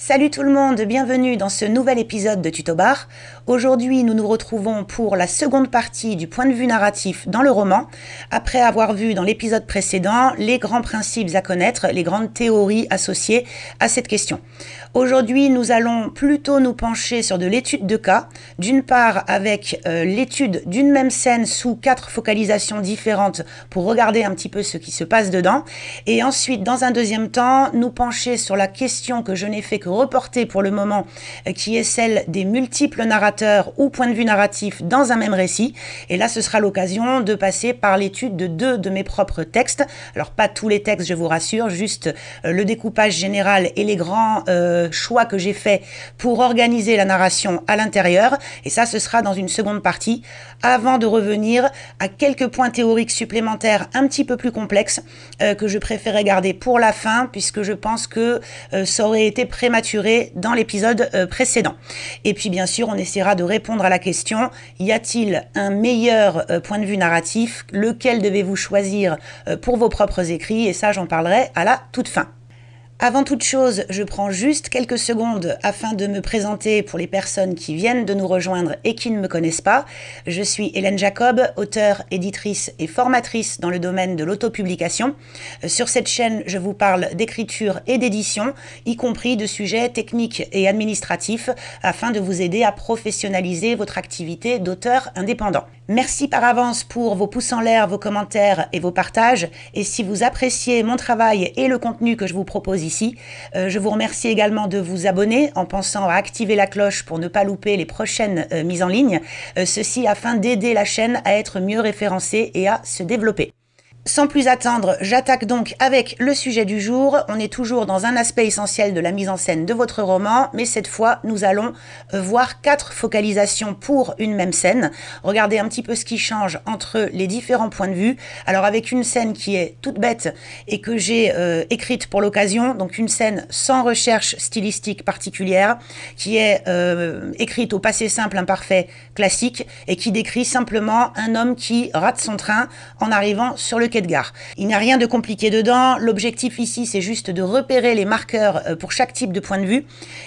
Salut tout le monde, bienvenue dans ce nouvel épisode de Bar. Aujourd'hui, nous nous retrouvons pour la seconde partie du point de vue narratif dans le roman, après avoir vu dans l'épisode précédent les grands principes à connaître, les grandes théories associées à cette question. Aujourd'hui, nous allons plutôt nous pencher sur de l'étude de cas, d'une part avec euh, l'étude d'une même scène sous quatre focalisations différentes pour regarder un petit peu ce qui se passe dedans, et ensuite, dans un deuxième temps, nous pencher sur la question que je n'ai fait que reporter pour le moment, euh, qui est celle des multiples narrateurs ou points de vue narratifs dans un même récit, et là, ce sera l'occasion de passer par l'étude de deux de mes propres textes, alors pas tous les textes, je vous rassure, juste euh, le découpage général et les grands... Euh, choix que j'ai fait pour organiser la narration à l'intérieur. Et ça, ce sera dans une seconde partie, avant de revenir à quelques points théoriques supplémentaires un petit peu plus complexes euh, que je préférais garder pour la fin, puisque je pense que euh, ça aurait été prématuré dans l'épisode précédent. Et puis, bien sûr, on essaiera de répondre à la question, y a-t-il un meilleur point de vue narratif Lequel devez-vous choisir pour vos propres écrits Et ça, j'en parlerai à la toute fin. Avant toute chose, je prends juste quelques secondes afin de me présenter pour les personnes qui viennent de nous rejoindre et qui ne me connaissent pas. Je suis Hélène Jacob, auteure, éditrice et formatrice dans le domaine de l'autopublication. Euh, sur cette chaîne, je vous parle d'écriture et d'édition, y compris de sujets techniques et administratifs, afin de vous aider à professionnaliser votre activité d'auteur indépendant. Merci par avance pour vos pouces en l'air, vos commentaires et vos partages. Et si vous appréciez mon travail et le contenu que je vous propose ici, euh, je vous remercie également de vous abonner en pensant à activer la cloche pour ne pas louper les prochaines euh, mises en ligne. Euh, ceci afin d'aider la chaîne à être mieux référencée et à se développer. Sans plus attendre, j'attaque donc avec le sujet du jour. On est toujours dans un aspect essentiel de la mise en scène de votre roman, mais cette fois, nous allons euh, voir quatre focalisations pour une même scène. Regardez un petit peu ce qui change entre les différents points de vue. Alors avec une scène qui est toute bête et que j'ai euh, écrite pour l'occasion, donc une scène sans recherche stylistique particulière, qui est euh, écrite au passé simple, imparfait, classique, et qui décrit simplement un homme qui rate son train en arrivant sur le quai gare. Il n'y a rien de compliqué dedans. L'objectif ici, c'est juste de repérer les marqueurs euh, pour chaque type de point de vue.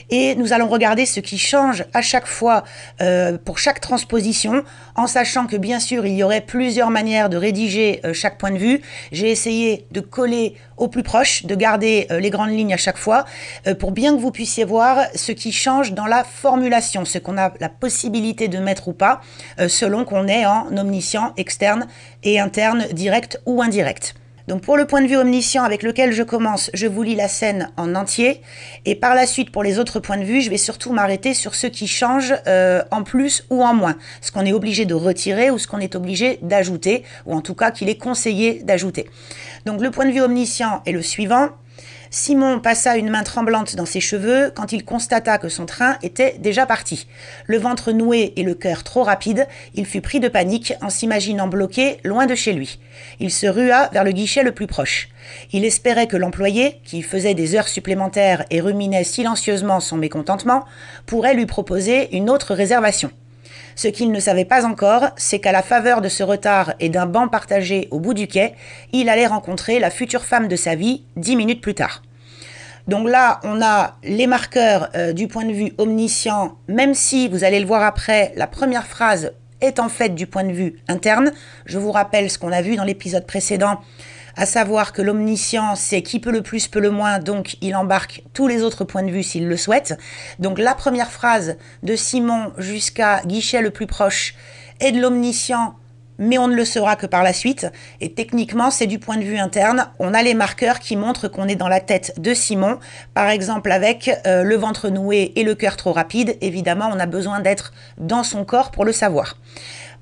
Et nous allons regarder ce qui change à chaque fois euh, pour chaque transposition, en sachant que bien sûr, il y aurait plusieurs manières de rédiger euh, chaque point de vue. J'ai essayé de coller au plus proche, de garder les grandes lignes à chaque fois, pour bien que vous puissiez voir ce qui change dans la formulation, ce qu'on a la possibilité de mettre ou pas, selon qu'on est en omniscient, externe, et interne, direct ou indirect. Donc pour le point de vue omniscient avec lequel je commence, je vous lis la scène en entier. Et par la suite, pour les autres points de vue, je vais surtout m'arrêter sur ce qui change euh, en plus ou en moins. Ce qu'on est obligé de retirer ou ce qu'on est obligé d'ajouter, ou en tout cas qu'il est conseillé d'ajouter. Donc le point de vue omniscient est le suivant. Simon passa une main tremblante dans ses cheveux quand il constata que son train était déjà parti. Le ventre noué et le cœur trop rapide, il fut pris de panique en s'imaginant bloqué loin de chez lui. Il se rua vers le guichet le plus proche. Il espérait que l'employé, qui faisait des heures supplémentaires et ruminait silencieusement son mécontentement, pourrait lui proposer une autre réservation. Ce qu'il ne savait pas encore, c'est qu'à la faveur de ce retard et d'un banc partagé au bout du quai, il allait rencontrer la future femme de sa vie dix minutes plus tard. Donc là, on a les marqueurs euh, du point de vue omniscient, même si, vous allez le voir après, la première phrase est en fait du point de vue interne. Je vous rappelle ce qu'on a vu dans l'épisode précédent à savoir que l'omniscient c'est qui peut le plus, peut le moins, donc il embarque tous les autres points de vue s'il le souhaite. Donc la première phrase de Simon jusqu'à guichet le plus proche est de l'omniscient, mais on ne le saura que par la suite. Et techniquement, c'est du point de vue interne. On a les marqueurs qui montrent qu'on est dans la tête de Simon, par exemple avec euh, le ventre noué et le cœur trop rapide. Évidemment, on a besoin d'être dans son corps pour le savoir.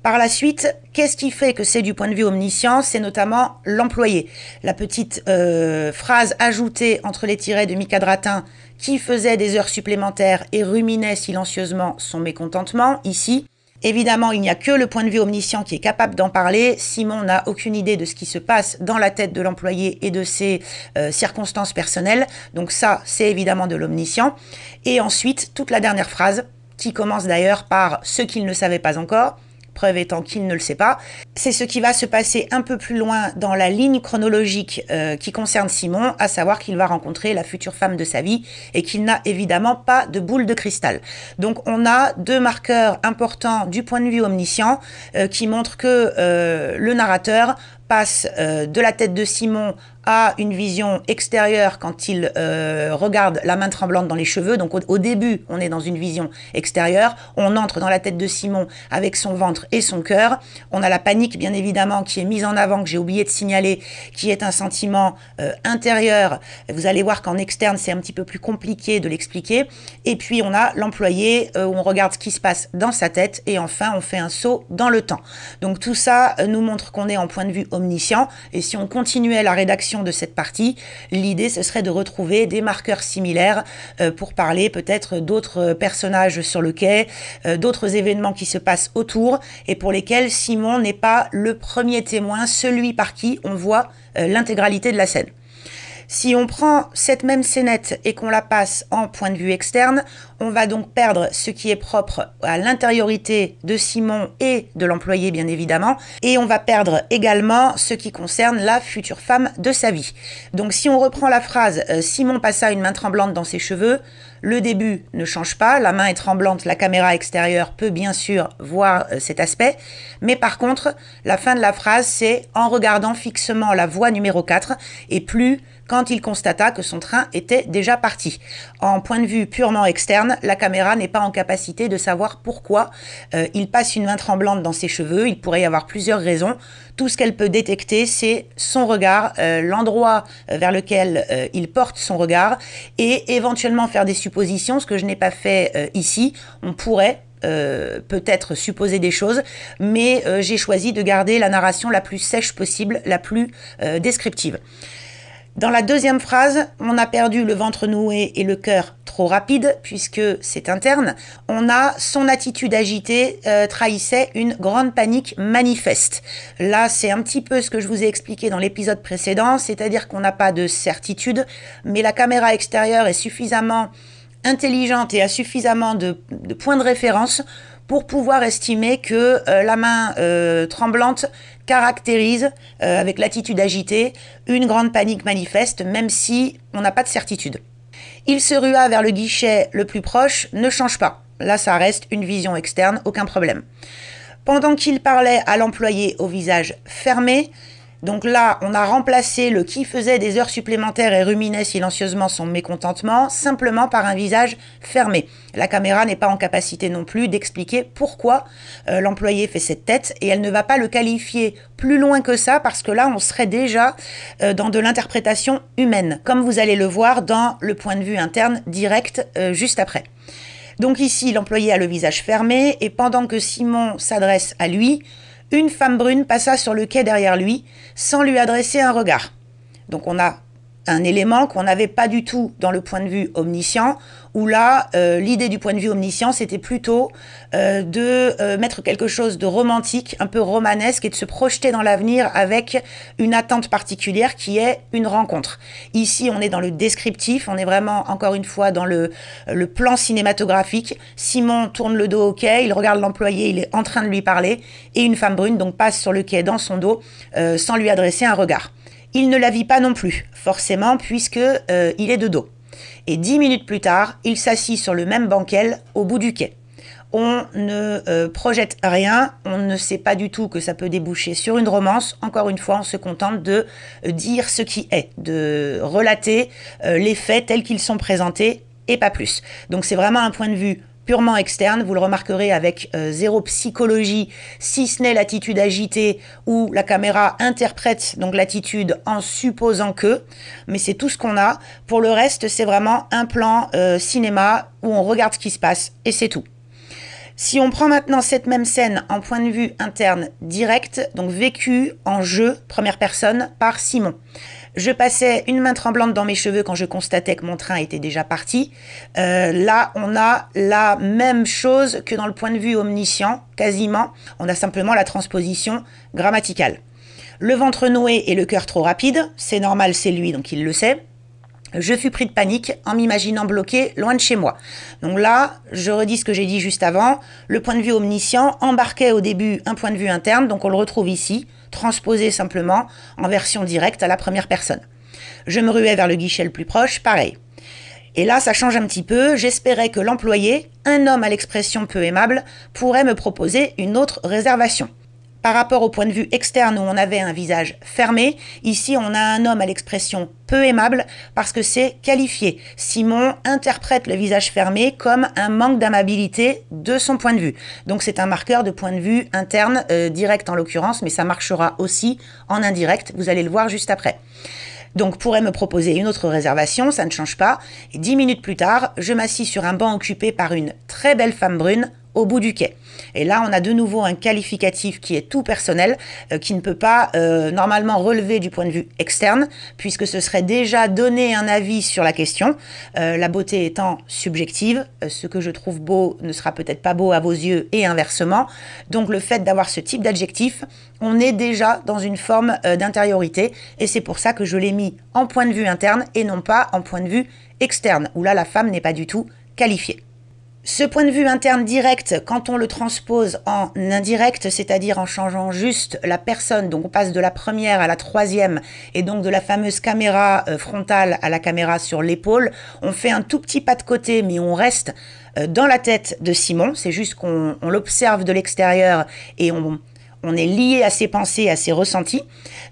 Par la suite, qu'est-ce qui fait que c'est du point de vue omniscient C'est notamment l'employé. La petite euh, phrase ajoutée entre les tirets de Micadratin qui faisait des heures supplémentaires et ruminait silencieusement son mécontentement, ici, Évidemment, il n'y a que le point de vue omniscient qui est capable d'en parler. Simon n'a aucune idée de ce qui se passe dans la tête de l'employé et de ses euh, circonstances personnelles. Donc ça, c'est évidemment de l'omniscient. Et ensuite, toute la dernière phrase, qui commence d'ailleurs par ce qu'il ne savait pas encore, preuve étant qu'il ne le sait pas. C'est ce qui va se passer un peu plus loin dans la ligne chronologique euh, qui concerne Simon, à savoir qu'il va rencontrer la future femme de sa vie et qu'il n'a évidemment pas de boule de cristal. Donc on a deux marqueurs importants du point de vue omniscient euh, qui montrent que euh, le narrateur passe de la tête de Simon a une vision extérieure quand il euh, regarde la main tremblante dans les cheveux. Donc au, début, on est dans une vision extérieure. On entre dans la tête de Simon avec son ventre et son cœur. On a la panique, bien évidemment, qui est mise en avant, que j'ai oublié de signaler, qui est un sentiment euh, intérieur. Vous allez voir qu'en externe, c'est un petit peu plus compliqué de l'expliquer. Et puis on a l'employé, euh, où on regarde ce qui se passe dans sa tête. Et enfin, on fait un saut dans le temps. Donc tout ça nous montre qu'on est en point de vue omniscient. Et si on continuait la rédaction, de cette partie. L'idée, ce serait de retrouver des marqueurs similaires euh, pour parler peut-être d'autres euh, personnages sur le quai, euh, d'autres événements qui se passent autour et pour lesquels Simon n'est pas le premier témoin, celui par qui on voit l'intégralité de la scène. Si on prend cette même scénette et qu'on la passe en point de vue externe, on va donc perdre ce qui est propre à l'intériorité de Simon et de l'employé bien évidemment, et on va perdre également ce qui concerne la future femme de sa vie. Donc si on reprend la phrase euh, Simon passa une main tremblante dans ses cheveux, le début ne change pas, la main est tremblante, la caméra extérieure peut bien sûr voir euh, cet aspect, mais par contre, la fin de la phrase c'est en regardant fixement la voix numéro 4 et plus quand il constata que son train était déjà parti. En point de vue purement externe, la caméra n'est pas en capacité de savoir pourquoi euh, il passe une main tremblante dans ses cheveux. Il pourrait y avoir plusieurs raisons. Tout ce qu'elle peut détecter, c'est son regard, euh, l'endroit euh, vers lequel il porte son regard et éventuellement faire des suppositions, ce que je n'ai pas fait ici. On pourrait peut-être supposer des choses, mais j'ai choisi de garder la narration la plus sèche possible, la plus descriptive. Dans la deuxième phrase, on a perdu le ventre noué et le cœur trop rapide, puisque c'est interne. On a son attitude agitée euh, trahissait une grande panique manifeste. Là, c'est un petit peu ce que je vous ai expliqué dans l'épisode précédent, c'est-à-dire qu'on n'a pas de certitude, mais la caméra extérieure est suffisamment intelligente et a suffisamment de, points de référence pour pouvoir estimer que euh, la main euh, tremblante caractérise, euh, avec l'attitude agitée, une grande panique manifeste, même si on n'a pas de certitude. Il se rua vers le guichet le plus proche, ne change pas. Là, ça reste une vision externe, aucun problème. Pendant qu'il parlait à l'employé au visage fermé, donc là, on a remplacé le qui faisait des heures supplémentaires et ruminait silencieusement son mécontentement simplement par un visage fermé. La caméra n'est pas en capacité non plus d'expliquer pourquoi euh, l'employé fait cette tête et elle ne va pas le qualifier plus loin que ça parce que là, on serait déjà euh, dans de l'interprétation humaine, comme vous allez le voir dans le point de vue interne direct euh, juste après. Donc ici, l'employé a le visage fermé et pendant que Simon s'adresse à lui, une femme brune passa sur le quai derrière lui, sans lui adresser un regard. Donc on a un élément qu'on n'avait pas du tout dans le point de vue omniscient, où là, euh, l'idée du point de vue omniscient, c'était plutôt euh, de euh, mettre quelque chose de romantique, un peu romanesque, et de se projeter dans l'avenir avec une attente particulière qui est une rencontre. Ici, on est dans le descriptif, on est vraiment, encore une fois, dans le, plan cinématographique. Simon tourne le dos au quai, il regarde l'employé, il est en train de lui parler, et une femme brune donc passe sur le quai dans son dos sans lui adresser un regard. Il ne la vit pas non plus, forcément, puisque euh, il est de dos. Et dix minutes plus tard, il s'assit sur le même banc au bout du quai. On ne euh, projette rien, on ne sait pas du tout que ça peut déboucher sur une romance. Encore une fois, on se contente de euh, dire ce qui est, de relater les faits tels qu'ils sont présentés et pas plus. Donc c'est vraiment un point de vue purement externe. Vous le remarquerez avec euh, zéro psychologie, si ce n'est l'attitude agitée où la caméra interprète donc l'attitude en supposant que. Mais c'est tout ce qu'on a. Pour le reste, c'est vraiment un plan euh, cinéma où on regarde ce qui se passe et c'est tout. Si on prend maintenant cette même scène en point de vue interne direct, donc vécu en jeu, première personne, par Simon. Je passais une main tremblante dans mes cheveux quand je constatais que mon train était déjà parti. Euh, là, on a la même chose que dans le point de vue omniscient, quasiment. On a simplement la transposition grammaticale. Le ventre noué et le cœur trop rapide, c'est normal, c'est lui, donc il le sait. Je fus pris de panique en m'imaginant bloqué loin de chez moi. Donc là, je redis ce que j'ai dit juste avant. Le point de vue omniscient embarquait au début un point de vue interne, donc on le retrouve ici transposé simplement en version directe à la première personne. Je me ruais vers le guichet le plus proche, pareil. Et là, ça change un petit peu. J'espérais que l'employé, un homme à l'expression peu aimable, pourrait me proposer une autre réservation. Par rapport au point de vue externe où on avait un visage fermé, ici on a un homme à l'expression peu aimable parce que c'est qualifié. Simon interprète le visage fermé comme un manque d'amabilité de son point de vue. Donc c'est un marqueur de point de vue interne, euh, direct en l'occurrence, mais ça marchera aussi en indirect, vous allez le voir juste après. Donc pourrait me proposer une autre réservation, ça ne change pas. dix minutes plus tard, je m'assis sur un banc occupé par une très belle femme brune au bout du quai. Et là, on a de nouveau un qualificatif qui est tout personnel, euh, qui ne peut pas euh, normalement relever du point de vue externe, puisque ce serait déjà donner un avis sur la question, euh, la beauté étant subjective, ce que je trouve beau ne sera peut-être pas beau à vos yeux et inversement. Donc le fait d'avoir ce type d'adjectif, on est déjà dans une forme d'intériorité, et c'est pour ça que je l'ai mis en point de vue interne et non pas en point de vue externe, où là, la femme n'est pas du tout qualifiée ce point de vue interne direct, quand on le transpose en indirect, c'est-à-dire en changeant juste la personne, donc on passe de la première à la troisième, et donc de la fameuse caméra euh, frontale à la caméra sur l'épaule, on fait un tout petit pas de côté, mais on reste euh, dans la tête de Simon, c'est juste qu'on l'observe de l'extérieur et on, est lié à ses pensées, à ses ressentis.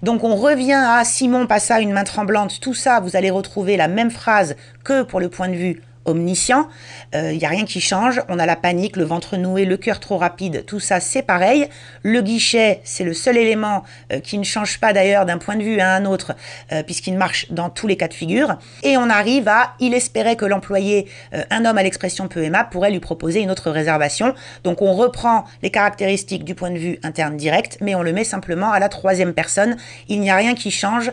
Donc on revient à Simon passa une main tremblante, tout ça, vous allez retrouver la même phrase que pour le point de vue omniscient, il euh, n'y a rien qui change, on a la panique, le ventre noué, le cœur trop rapide, tout ça c'est pareil. Le guichet, c'est le seul élément euh, qui ne change pas d'ailleurs d'un point de vue à un autre, euh, puisqu'il marche dans tous les cas de figure. Et on arrive à, il espérait que l'employé, un homme à l'expression peu aimable, pourrait lui proposer une autre réservation. Donc on reprend les caractéristiques du point de vue interne direct, mais on le met simplement à la troisième personne. Il n'y a rien qui change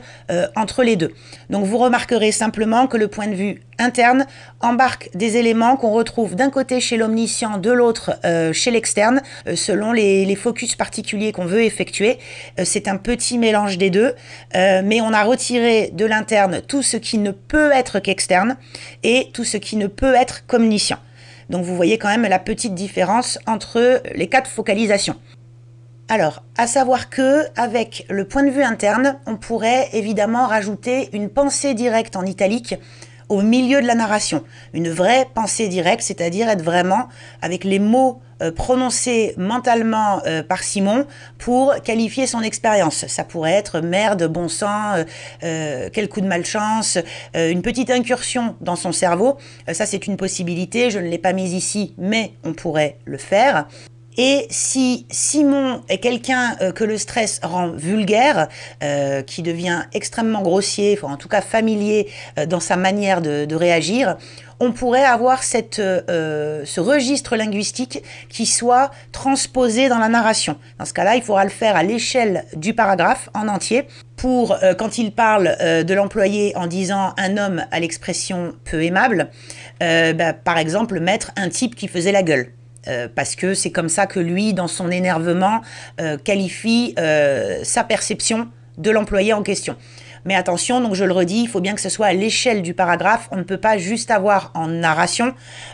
entre les deux. Donc vous remarquerez simplement que le point de vue interne embarque des éléments qu'on retrouve d'un côté chez l'omniscient, de l'autre euh, chez l'externe, euh, selon les, focus particuliers qu'on veut effectuer. Euh, c'est un petit mélange des deux, mais on a retiré de l'interne tout ce qui ne peut être qu'externe et tout ce qui ne peut être qu'omniscient. Donc vous voyez quand même la petite différence entre les quatre focalisations. Alors, à savoir que, avec le point de vue interne, on pourrait évidemment rajouter une pensée directe en italique au milieu de la narration. Une vraie pensée directe, c'est-à-dire être vraiment avec les mots euh, prononcés mentalement euh, par Simon pour qualifier son expérience. Ça pourrait être merde, bon sang, euh, quel coup de malchance, une petite incursion dans son cerveau. ça, c'est une possibilité. Je ne l'ai pas mise ici, mais on pourrait le faire. Et si Simon est quelqu'un euh, que le stress rend vulgaire, euh, qui devient extrêmement grossier, enfin, en tout cas familier euh, dans sa manière de, réagir, on pourrait avoir ce registre linguistique qui soit transposé dans la narration. Dans ce cas-là, il faudra le faire à l'échelle du paragraphe en entier pour, quand il parle de l'employé en disant un homme à l'expression peu aimable, bah, par exemple, mettre un type qui faisait la gueule. Euh, parce que c'est comme ça que lui, dans son énervement, euh, qualifie euh, sa perception de l'employé en question. Mais attention, donc je le redis, il faut bien que ce soit à l'échelle du paragraphe. On ne peut pas juste avoir en narration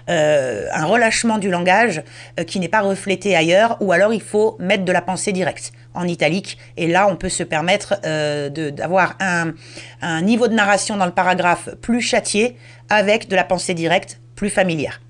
un relâchement du langage qui n'est pas reflété ailleurs, ou alors il faut mettre de la pensée directe en italique. Et là, on peut se permettre d'avoir un, un niveau de narration dans le paragraphe plus châtié avec de la pensée directe plus familière.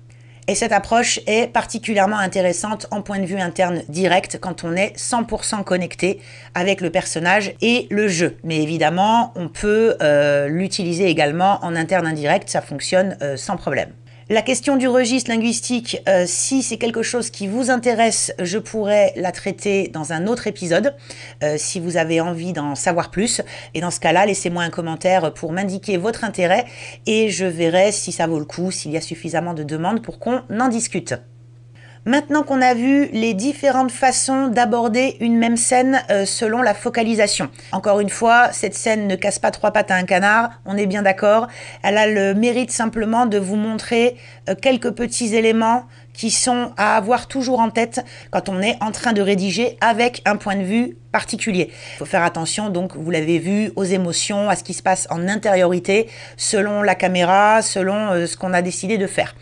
Et cette approche est particulièrement intéressante en point de vue interne direct quand on est 100% connecté avec le personnage et le jeu. Mais évidemment, on peut euh, l'utiliser également en interne indirect, ça fonctionne euh, sans problème. La question du registre linguistique, euh, si c'est quelque chose qui vous intéresse, je pourrais la traiter dans un autre épisode, euh, si vous avez envie d'en savoir plus. Et dans ce cas-là, laissez-moi un commentaire pour m'indiquer votre intérêt et je verrai si ça vaut le coup, s'il y a suffisamment de demandes pour qu'on en discute. Maintenant qu'on a vu les différentes façons d'aborder une même scène euh, selon la focalisation. Encore une fois, cette scène ne casse pas trois pattes à un canard, on est bien d'accord. Elle a le mérite simplement de vous montrer euh, quelques petits éléments qui sont à avoir toujours en tête quand on est en train de rédiger avec un point de vue particulier. Il faut faire attention, donc vous l'avez vu, aux émotions, à ce qui se passe en intériorité, selon la caméra, selon euh, ce qu'on a décidé de faire.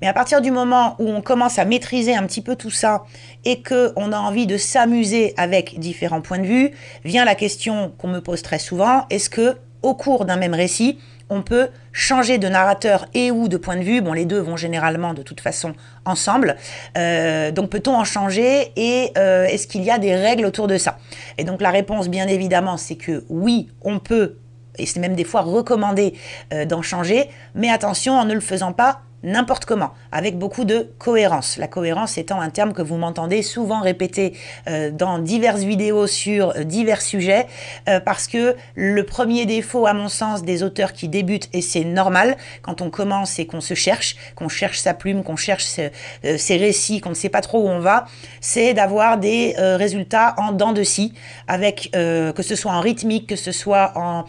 Mais à partir du moment où on commence à maîtriser un petit peu tout ça et qu'on a envie de s'amuser avec différents points de vue, vient la question qu'on me pose très souvent est-ce que au cours d'un même récit, on peut changer de narrateur et ou de point de vue. Bon, les deux vont généralement de toute façon ensemble. Euh, donc peut-on en changer et euh, est-ce qu'il y a des règles autour de ça Et donc la réponse, bien évidemment, c'est que oui, on peut, et c'est même des fois recommandé euh, d'en changer, mais attention en ne le faisant pas n'importe comment avec beaucoup de cohérence. La cohérence étant un terme que vous m'entendez souvent répéter euh, dans diverses vidéos sur euh, divers sujets, euh, parce que le premier défaut, à mon sens, des auteurs qui débutent, et c'est normal, quand on commence et qu'on se cherche, qu'on cherche sa plume, qu'on cherche ses récits, qu'on ne sait pas trop où on va, c'est d'avoir des résultats en dents de scie, avec que ce soit en rythmique, que ce soit en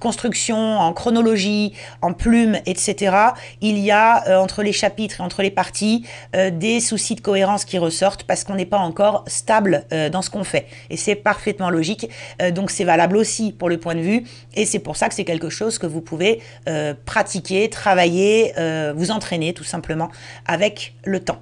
construction, en chronologie, en plume, etc. Il y a entre chapitres et entre les parties euh, des soucis de cohérence qui ressortent parce qu'on n'est pas encore stable euh, dans ce qu'on fait. Et c'est parfaitement logique. Euh, donc c'est valable aussi pour le point de vue. Et c'est pour ça que c'est quelque chose que vous pouvez pratiquer, travailler, vous entraîner tout simplement avec le temps.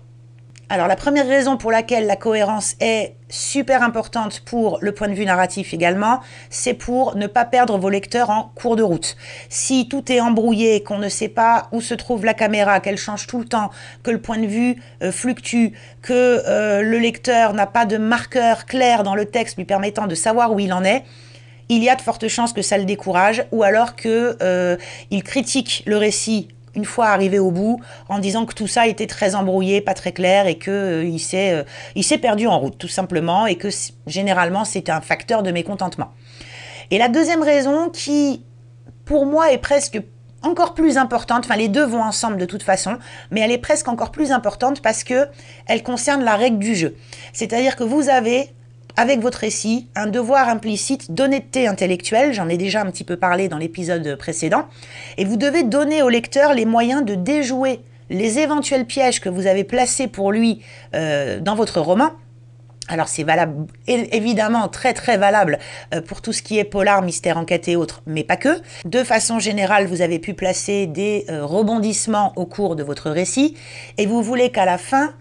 Alors la première raison pour laquelle la cohérence est super importante pour le point de vue narratif également, c'est pour ne pas perdre vos lecteurs en cours de route. Si tout est embrouillé, qu'on ne sait pas où se trouve la caméra, qu'elle change tout le temps, que le point de vue euh, fluctue, que euh, le lecteur n'a pas de marqueur clair dans le texte lui permettant de savoir où il en est, il y a de fortes chances que ça le décourage ou alors que euh, il critique le récit une fois arrivé au bout, en disant que tout ça était très embrouillé, pas très clair, et qu'il euh, euh, s'est perdu en route tout simplement, et que généralement c'est un facteur de mécontentement. Et la deuxième raison qui, pour moi, est presque encore plus importante, enfin les deux vont ensemble de toute façon, mais elle est presque encore plus importante parce que elle concerne la règle du jeu. C'est-à-dire que vous avez avec votre récit un devoir implicite d'honnêteté intellectuelle, j'en ai déjà un petit peu parlé dans l'épisode précédent, et vous devez donner au lecteur les moyens de déjouer les éventuels pièges que vous avez placés pour lui euh, dans votre roman. Alors c'est valable, évidemment très très valable euh, pour tout ce qui est polar, mystère, enquête et autres, mais pas que. De façon générale, vous avez pu placer des euh, rebondissements au cours de votre récit et vous voulez qu'à la fin,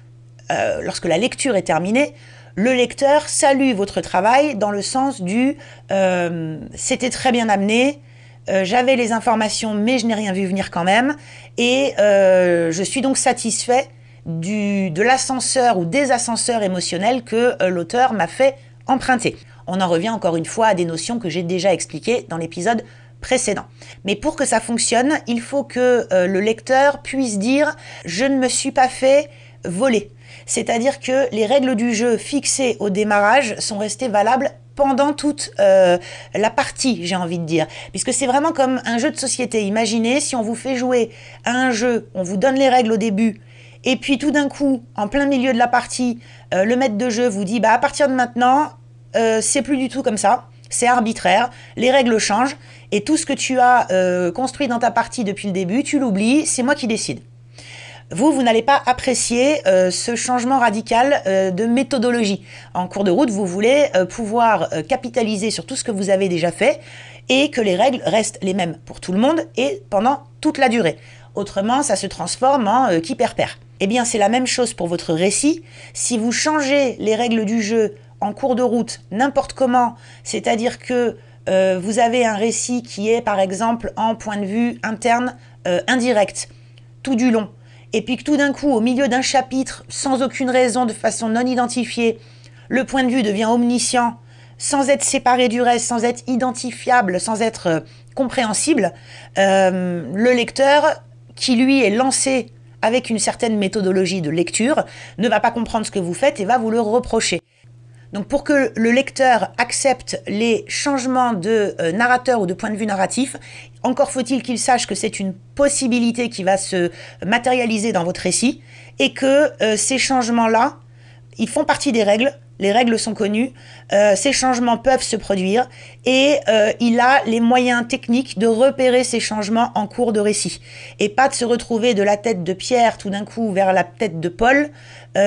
lorsque la lecture est terminée, le lecteur salue votre travail dans le sens du euh, c'était très bien amené, euh, j'avais les informations mais je n'ai rien vu venir quand même, et euh, je suis donc satisfait du, de l'ascenseur ou des ascenseurs émotionnels que l'auteur m'a fait emprunter. On en revient encore une fois à des notions que j'ai déjà expliquées dans l'épisode précédent. Mais pour que ça fonctionne, il faut que le lecteur puisse dire je ne me suis pas fait voler c'est-à-dire que les règles du jeu fixées au démarrage sont restées valables pendant toute euh, la partie, j'ai envie de dire. Puisque c'est vraiment comme un jeu de société. Imaginez si on vous fait jouer à un jeu, on vous donne les règles au début, et puis tout d'un coup, en plein milieu de la partie, euh, le maître de jeu vous dit, bah à partir de maintenant, euh, c'est plus du tout comme ça, c'est arbitraire, les règles changent, et tout ce que tu as construit dans ta partie depuis le début, tu l'oublies, c'est moi qui décide vous, vous n'allez pas apprécier euh, ce changement radical euh, de méthodologie. En cours de route, vous voulez euh, pouvoir capitaliser sur tout ce que vous avez déjà fait et que les règles restent les mêmes pour tout le monde et pendant toute la durée. Autrement, ça se transforme en qui perd perd. Eh bien, c'est la même chose pour votre récit. Si vous changez les règles du jeu en cours de route, n'importe comment, c'est-à-dire que vous avez un récit qui est, par exemple, en point de vue interne indirect, tout du long, et puis que tout d'un coup, au milieu d'un chapitre, sans aucune raison, de façon non identifiée, le point de vue devient omniscient, sans être séparé du reste, sans être identifiable, sans être euh, compréhensible, euh, le lecteur, qui lui est lancé avec une certaine méthodologie de lecture, ne va pas comprendre ce que vous faites et va vous le reprocher. Donc pour que le lecteur accepte les changements de euh, narrateur ou de point de vue narratif, encore faut-il qu'il sache que c'est une possibilité qui va se matérialiser dans votre récit et que euh, ces changements-là, ils font partie des règles, les règles sont connues, euh, ces changements peuvent se produire et il a les moyens techniques de repérer ces changements en cours de récit et pas de se retrouver de la tête de Pierre tout d'un coup vers la tête de Paul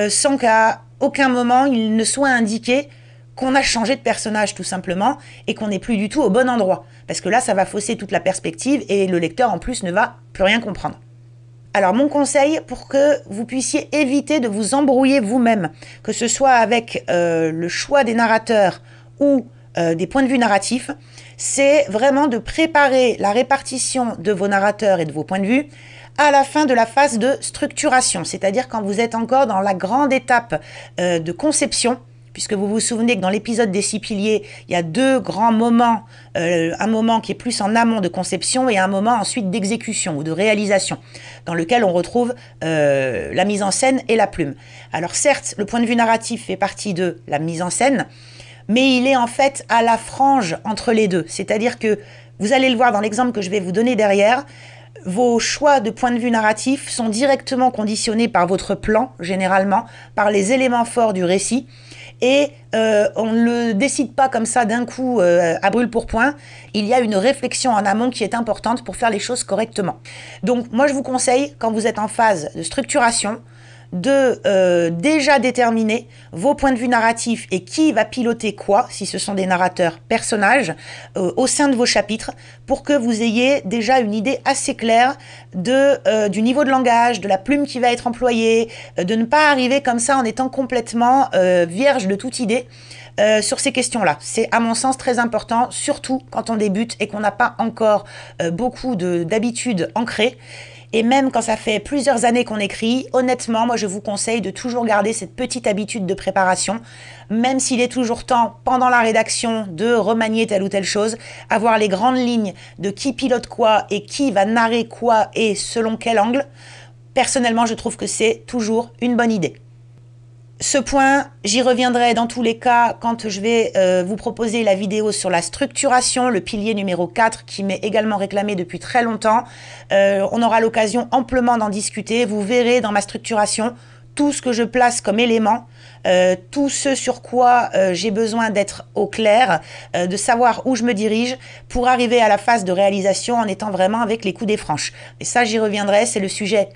sans qu'à aucun moment il ne soit indiqué qu'on a changé de personnage tout simplement et qu'on n'est plus du tout au bon endroit. Parce que là, ça va fausser toute la perspective et le lecteur en plus ne va plus rien comprendre. Alors mon conseil pour que vous puissiez éviter de vous embrouiller vous-même, que ce soit avec euh, le choix des narrateurs ou euh, des points de vue narratifs, c'est vraiment de préparer la répartition de vos narrateurs et de vos points de vue à la fin de la phase de structuration, c'est-à-dire quand vous êtes encore dans la grande étape euh, de conception, puisque vous vous souvenez que dans l'épisode des six piliers, il y a deux grands moments, euh, un moment qui est plus en amont de conception et un moment ensuite d'exécution ou de réalisation, dans lequel on retrouve euh, la mise en scène et la plume. Alors certes, le point de vue narratif fait partie de la mise en scène, mais il est en fait à la frange entre les deux, c'est-à-dire que vous allez le voir dans l'exemple que je vais vous donner derrière, vos choix de point de vue narratif sont directement conditionnés par votre plan, généralement, par les éléments forts du récit. Et euh, on ne le décide pas comme ça d'un coup euh, à brûle pour point. Il y a une réflexion en amont qui est importante pour faire les choses correctement. Donc moi je vous conseille, quand vous êtes en phase de structuration, de euh, déjà déterminer vos points de vue narratifs et qui va piloter quoi, si ce sont des narrateurs personnages, euh, au sein de vos chapitres, pour que vous ayez déjà une idée assez claire de, euh, du niveau de langage, de la plume qui va être employée, de ne pas arriver comme ça en étant complètement vierge de toute idée. sur ces questions-là. C'est à mon sens très important, surtout quand on débute et qu'on n'a pas encore beaucoup d'habitudes ancrées. Et même quand ça fait plusieurs années qu'on écrit, honnêtement, moi je vous conseille de toujours garder cette petite habitude de préparation, même s'il est toujours temps, pendant la rédaction, de remanier telle ou telle chose, avoir les grandes lignes de qui pilote quoi et qui va narrer quoi et selon quel angle. Personnellement, je trouve que c'est toujours une bonne idée ce point, j'y reviendrai dans tous les cas quand je vais euh, vous proposer la vidéo sur la structuration, le pilier numéro 4 qui m'est également réclamé depuis très longtemps. Euh, on aura l'occasion amplement d'en discuter. Vous verrez dans ma structuration tout ce que je place comme élément, euh, tout ce sur quoi j'ai besoin d'être au clair, de savoir où je me dirige pour arriver à la phase de réalisation en étant vraiment avec les coups des franches. Et ça, j'y reviendrai, c'est le sujet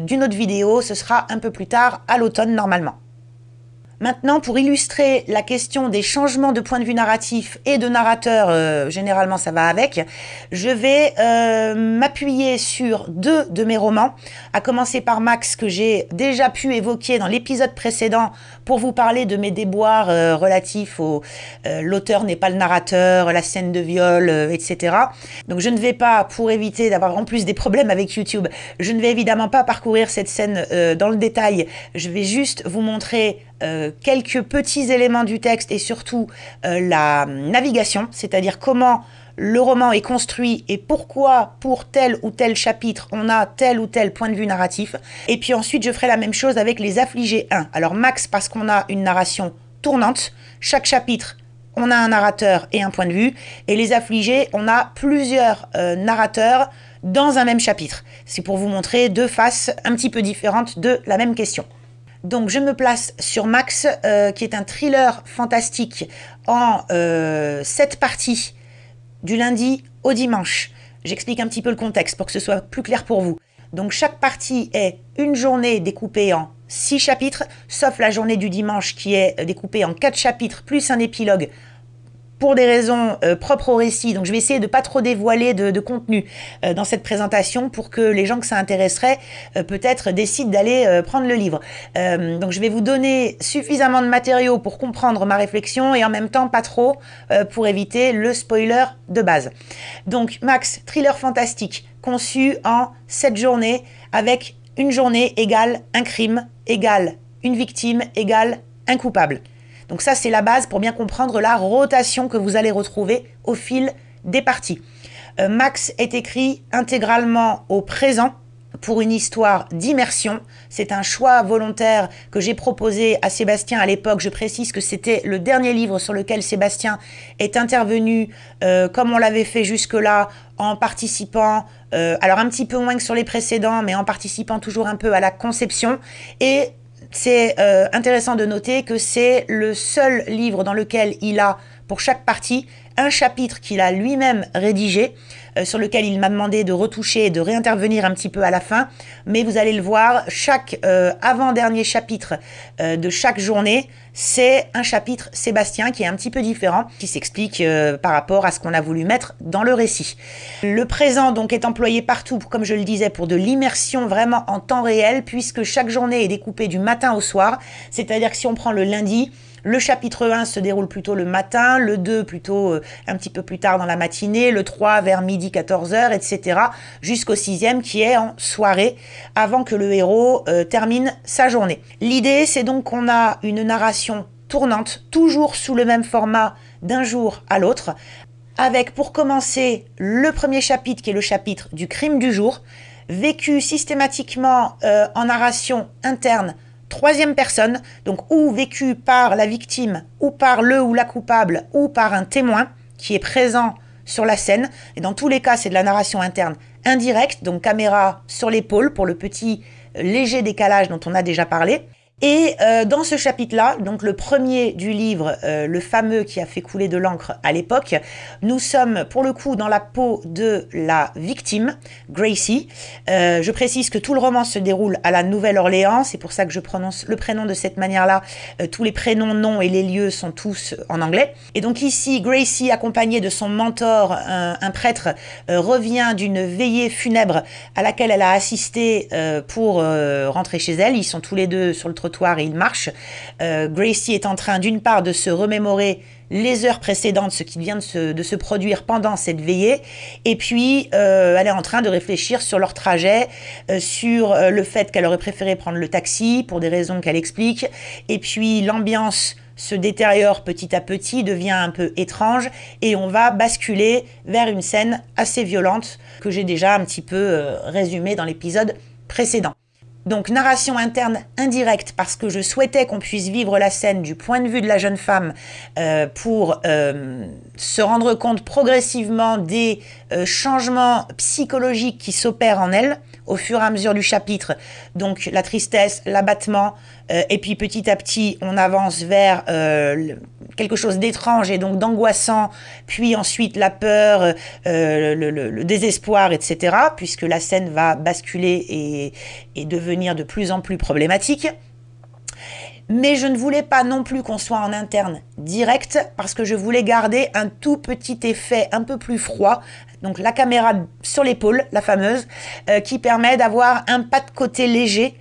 d'une autre vidéo, ce sera un peu plus tard, à l'automne normalement. Maintenant, pour illustrer la question des changements de point de vue narratif et de narrateur, euh, généralement ça va avec, je vais euh, m'appuyer sur deux de mes romans, à commencer par Max que j'ai déjà pu évoquer dans l'épisode précédent pour vous parler de mes déboires euh, relatifs au l'auteur n'est pas le narrateur, la scène de viol, etc. Donc je ne vais pas, pour éviter d'avoir en plus des problèmes avec YouTube, je ne vais évidemment pas parcourir cette scène dans le détail, je vais juste vous montrer euh, quelques petits éléments du texte et surtout euh, la navigation, c'est-à-dire comment le roman est construit et pourquoi pour tel ou tel chapitre on a tel ou tel point de vue narratif. Et puis ensuite je ferai la même chose avec les affligés 1. Alors Max parce qu'on a une narration tournante, chaque chapitre on a un narrateur et un point de vue, et les affligés, on a plusieurs euh, narrateurs dans un même chapitre. C'est pour vous montrer deux faces un petit peu différentes de la même question. Donc je me place sur Max, euh, qui est un thriller fantastique en euh, sept parties, du lundi au dimanche. J'explique un petit peu le contexte pour que ce soit plus clair pour vous. Donc chaque partie est une journée découpée en six chapitres, sauf la journée du dimanche qui est découpée en quatre chapitres plus un épilogue pour des raisons euh, propres au récit. Donc je vais essayer de ne pas trop dévoiler de, contenu euh, dans cette présentation pour que les gens que ça intéresserait euh, peut-être décident d'aller prendre le livre. donc je vais vous donner suffisamment de matériaux pour comprendre ma réflexion et en même temps pas trop pour éviter le spoiler de base. Donc Max, thriller fantastique conçu en 7 journées avec une journée égale un crime égale une victime égale un coupable. Donc ça, c'est la base pour bien comprendre la rotation que vous allez retrouver au fil des parties. Euh, Max est écrit intégralement au présent pour une histoire d'immersion. C'est un choix volontaire que j'ai proposé à Sébastien à l'époque. Je précise que c'était le dernier livre sur lequel Sébastien est intervenu, euh, comme on l'avait fait jusque-là, en participant, euh, alors un petit peu moins que sur les précédents, mais en participant toujours un peu à la conception. Et c'est euh, intéressant de noter que c'est le seul livre dans lequel il a, pour chaque partie, un chapitre qu'il a lui-même rédigé, euh, sur lequel il m'a demandé de retoucher et de réintervenir un petit peu à la fin. Mais vous allez le voir, chaque euh, avant-dernier chapitre euh, de chaque journée, c'est un chapitre Sébastien qui est un petit peu différent, qui s'explique par rapport à ce qu'on a voulu mettre dans le récit. Le présent donc est employé partout, comme je le disais, pour de l'immersion vraiment en temps réel, puisque chaque journée est découpée du matin au soir. C'est-à-dire que si on prend le lundi, le chapitre 1 se déroule plutôt le matin, le 2 plutôt euh, un petit peu plus tard dans la matinée, le 3 vers midi 14h, etc. jusqu'au 6e qui est en soirée avant que le héros euh, termine sa journée. L'idée c'est donc qu'on a une narration tournante, toujours sous le même format d'un jour à l'autre, avec pour commencer le premier chapitre qui est le chapitre du crime du jour, vécu systématiquement euh, en narration interne troisième personne, donc ou vécu par la victime, ou par le ou la coupable, ou par un témoin qui est présent sur la scène. Et dans tous les cas, c'est de la narration interne indirecte, donc caméra sur l'épaule pour le petit euh, léger décalage dont on a déjà parlé. Et euh, dans ce chapitre-là, donc le premier du livre, euh, le fameux qui a fait couler de l'encre à l'époque, nous sommes pour le coup dans la peau de la victime, Gracie. Euh, je précise que tout le roman se déroule à la Nouvelle-Orléans, c'est pour ça que je prononce le prénom de cette manière-là. Euh, tous les prénoms, noms et les lieux sont tous en anglais. Et donc ici, Gracie, accompagnée de son mentor, un, un prêtre, revient d'une veillée funèbre à laquelle elle a assisté pour rentrer chez elle. Ils sont tous les deux sur le et il marche. Euh, Gracie est en train d'une part de se remémorer les heures précédentes, ce qui vient de se, produire pendant cette veillée, et puis euh, elle est en train de réfléchir sur leur trajet, euh, sur le fait qu'elle aurait préféré prendre le taxi pour des raisons qu'elle explique, et puis l'ambiance se détériore petit à petit, devient un peu étrange, et on va basculer vers une scène assez violente que j'ai déjà un petit peu résumée dans l'épisode précédent. Donc narration interne indirecte parce que je souhaitais qu'on puisse vivre la scène du point de vue de la jeune femme euh, pour euh, se rendre compte progressivement des euh, changements psychologiques qui s'opèrent en elle au fur et à mesure du chapitre. Donc la tristesse, l'abattement, euh, et puis petit à petit, on avance vers euh, quelque chose d'étrange et donc d'angoissant, puis ensuite la peur, euh, le, désespoir, etc., puisque la scène va basculer et devenir de plus en plus problématique mais je ne voulais pas non plus qu'on soit en interne direct parce que je voulais garder un tout petit effet un peu plus froid, donc la caméra sur l'épaule, la fameuse, euh, qui permet d'avoir un pas de côté léger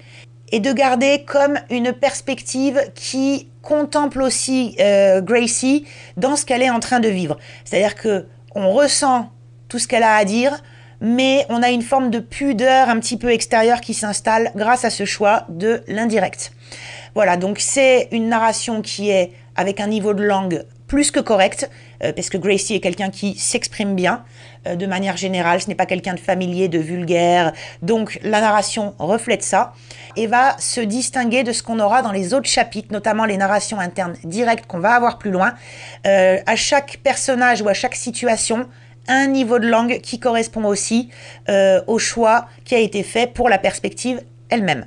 et de garder comme une perspective qui contemple aussi euh, Gracie dans ce qu'elle est en train de vivre. C'est-à-dire que on ressent tout ce qu'elle a à dire, mais on a une forme de pudeur un petit peu extérieure qui s'installe grâce à ce choix de l'indirect. Voilà, donc c'est une narration qui est avec un niveau de langue plus que correct, euh, parce que Gracie est quelqu'un qui s'exprime bien euh, de manière générale, ce n'est pas quelqu'un de familier, de vulgaire, donc la narration reflète ça, et va se distinguer de ce qu'on aura dans les autres chapitres, notamment les narrations internes directes qu'on va avoir plus loin. Euh, à chaque personnage ou à chaque situation, un niveau de langue qui correspond aussi euh, au choix qui a été fait pour la perspective elle-même.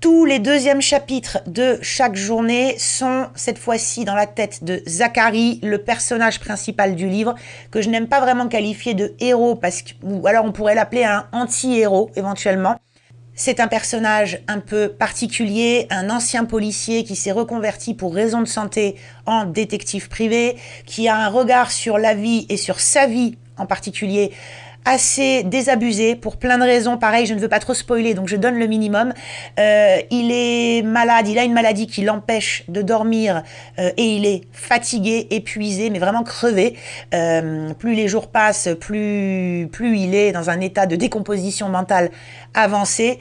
Tous les deuxièmes chapitres de chaque journée sont cette fois-ci dans la tête de Zachary, le personnage principal du livre, que je n'aime pas vraiment qualifier de héros, parce que, ou alors on pourrait l'appeler un anti-héros éventuellement c'est un personnage un peu particulier, un ancien policier qui s'est reconverti pour raison de santé en détective privé, qui a un regard sur la vie et sur sa vie en particulier assez désabusé pour plein de raisons. Pareil, je ne veux pas trop spoiler, donc je donne le minimum. Euh, il est malade, il a une maladie qui l'empêche de dormir euh, et il est fatigué, épuisé, mais vraiment crevé. Euh, plus les jours passent, plus, plus il est dans un état de décomposition mentale avancée.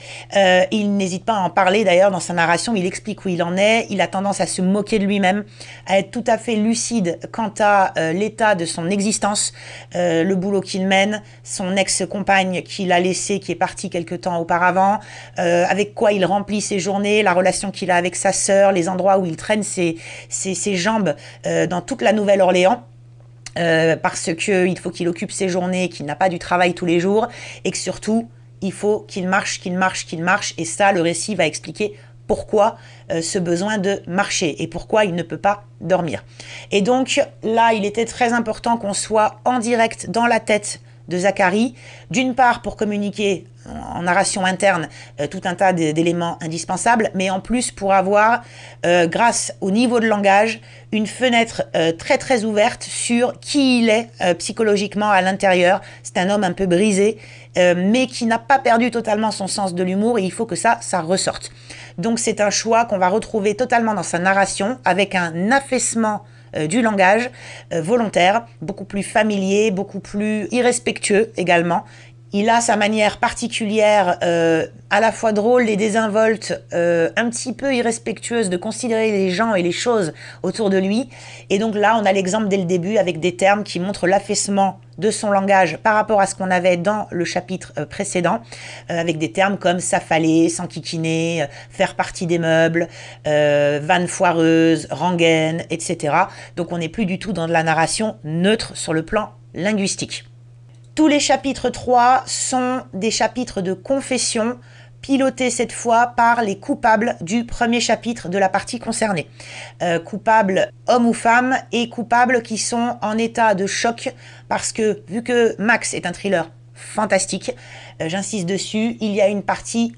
il n'hésite pas à en parler d'ailleurs dans sa narration, il explique où il en est, il a tendance à se moquer de lui-même, à être tout à fait lucide quant à l'état de son existence, le boulot qu'il mène, son ex-compagne qu'il a laissé, qui est partie quelque temps auparavant, euh, avec quoi il remplit ses journées, la relation qu'il a avec sa sœur, les endroits où il traîne ses, jambes euh, dans toute la Nouvelle-Orléans. Euh, parce que il faut qu'il occupe ses journées, qu'il n'a pas du travail tous les jours, et que surtout, il faut qu'il marche, qu'il marche, qu'il marche, et ça, le récit va expliquer pourquoi ce besoin de marcher et pourquoi il ne peut pas dormir. Et donc là, il était très important qu'on soit en direct dans la tête de Zacharie, d'une part pour communiquer en narration interne euh, tout un tas d'éléments indispensables, mais en plus pour avoir, euh, grâce au niveau de langage, une fenêtre euh, très très ouverte sur qui il est psychologiquement à l'intérieur. C'est un homme un peu brisé, mais qui n'a pas perdu totalement son sens de l'humour et il faut que ça, ça ressorte. Donc c'est un choix qu'on va retrouver totalement dans sa narration avec un affaissement euh, du langage euh, volontaire, beaucoup plus familier, beaucoup plus irrespectueux également, il a sa manière particulière, euh, à la fois drôle et désinvolte, euh, un petit peu irrespectueuse de considérer les gens et les choses autour de lui. Et donc là, on a l'exemple dès le début avec des termes qui montrent l'affaissement de son langage par rapport à ce qu'on avait dans le chapitre euh, précédent, avec des termes comme s'affaler, s'enquiquiner, faire partie des meubles, vanne foireuse, rengaine, etc. Donc on n'est plus du tout dans de la narration neutre sur le plan linguistique. Tous les chapitres 3 sont des chapitres de confession, pilotés cette fois par les coupables du premier chapitre de la partie concernée. Euh, coupables hommes ou femmes et coupables qui sont en état de choc parce que vu que Max est un thriller fantastique, euh, j'insiste dessus, il y a une partie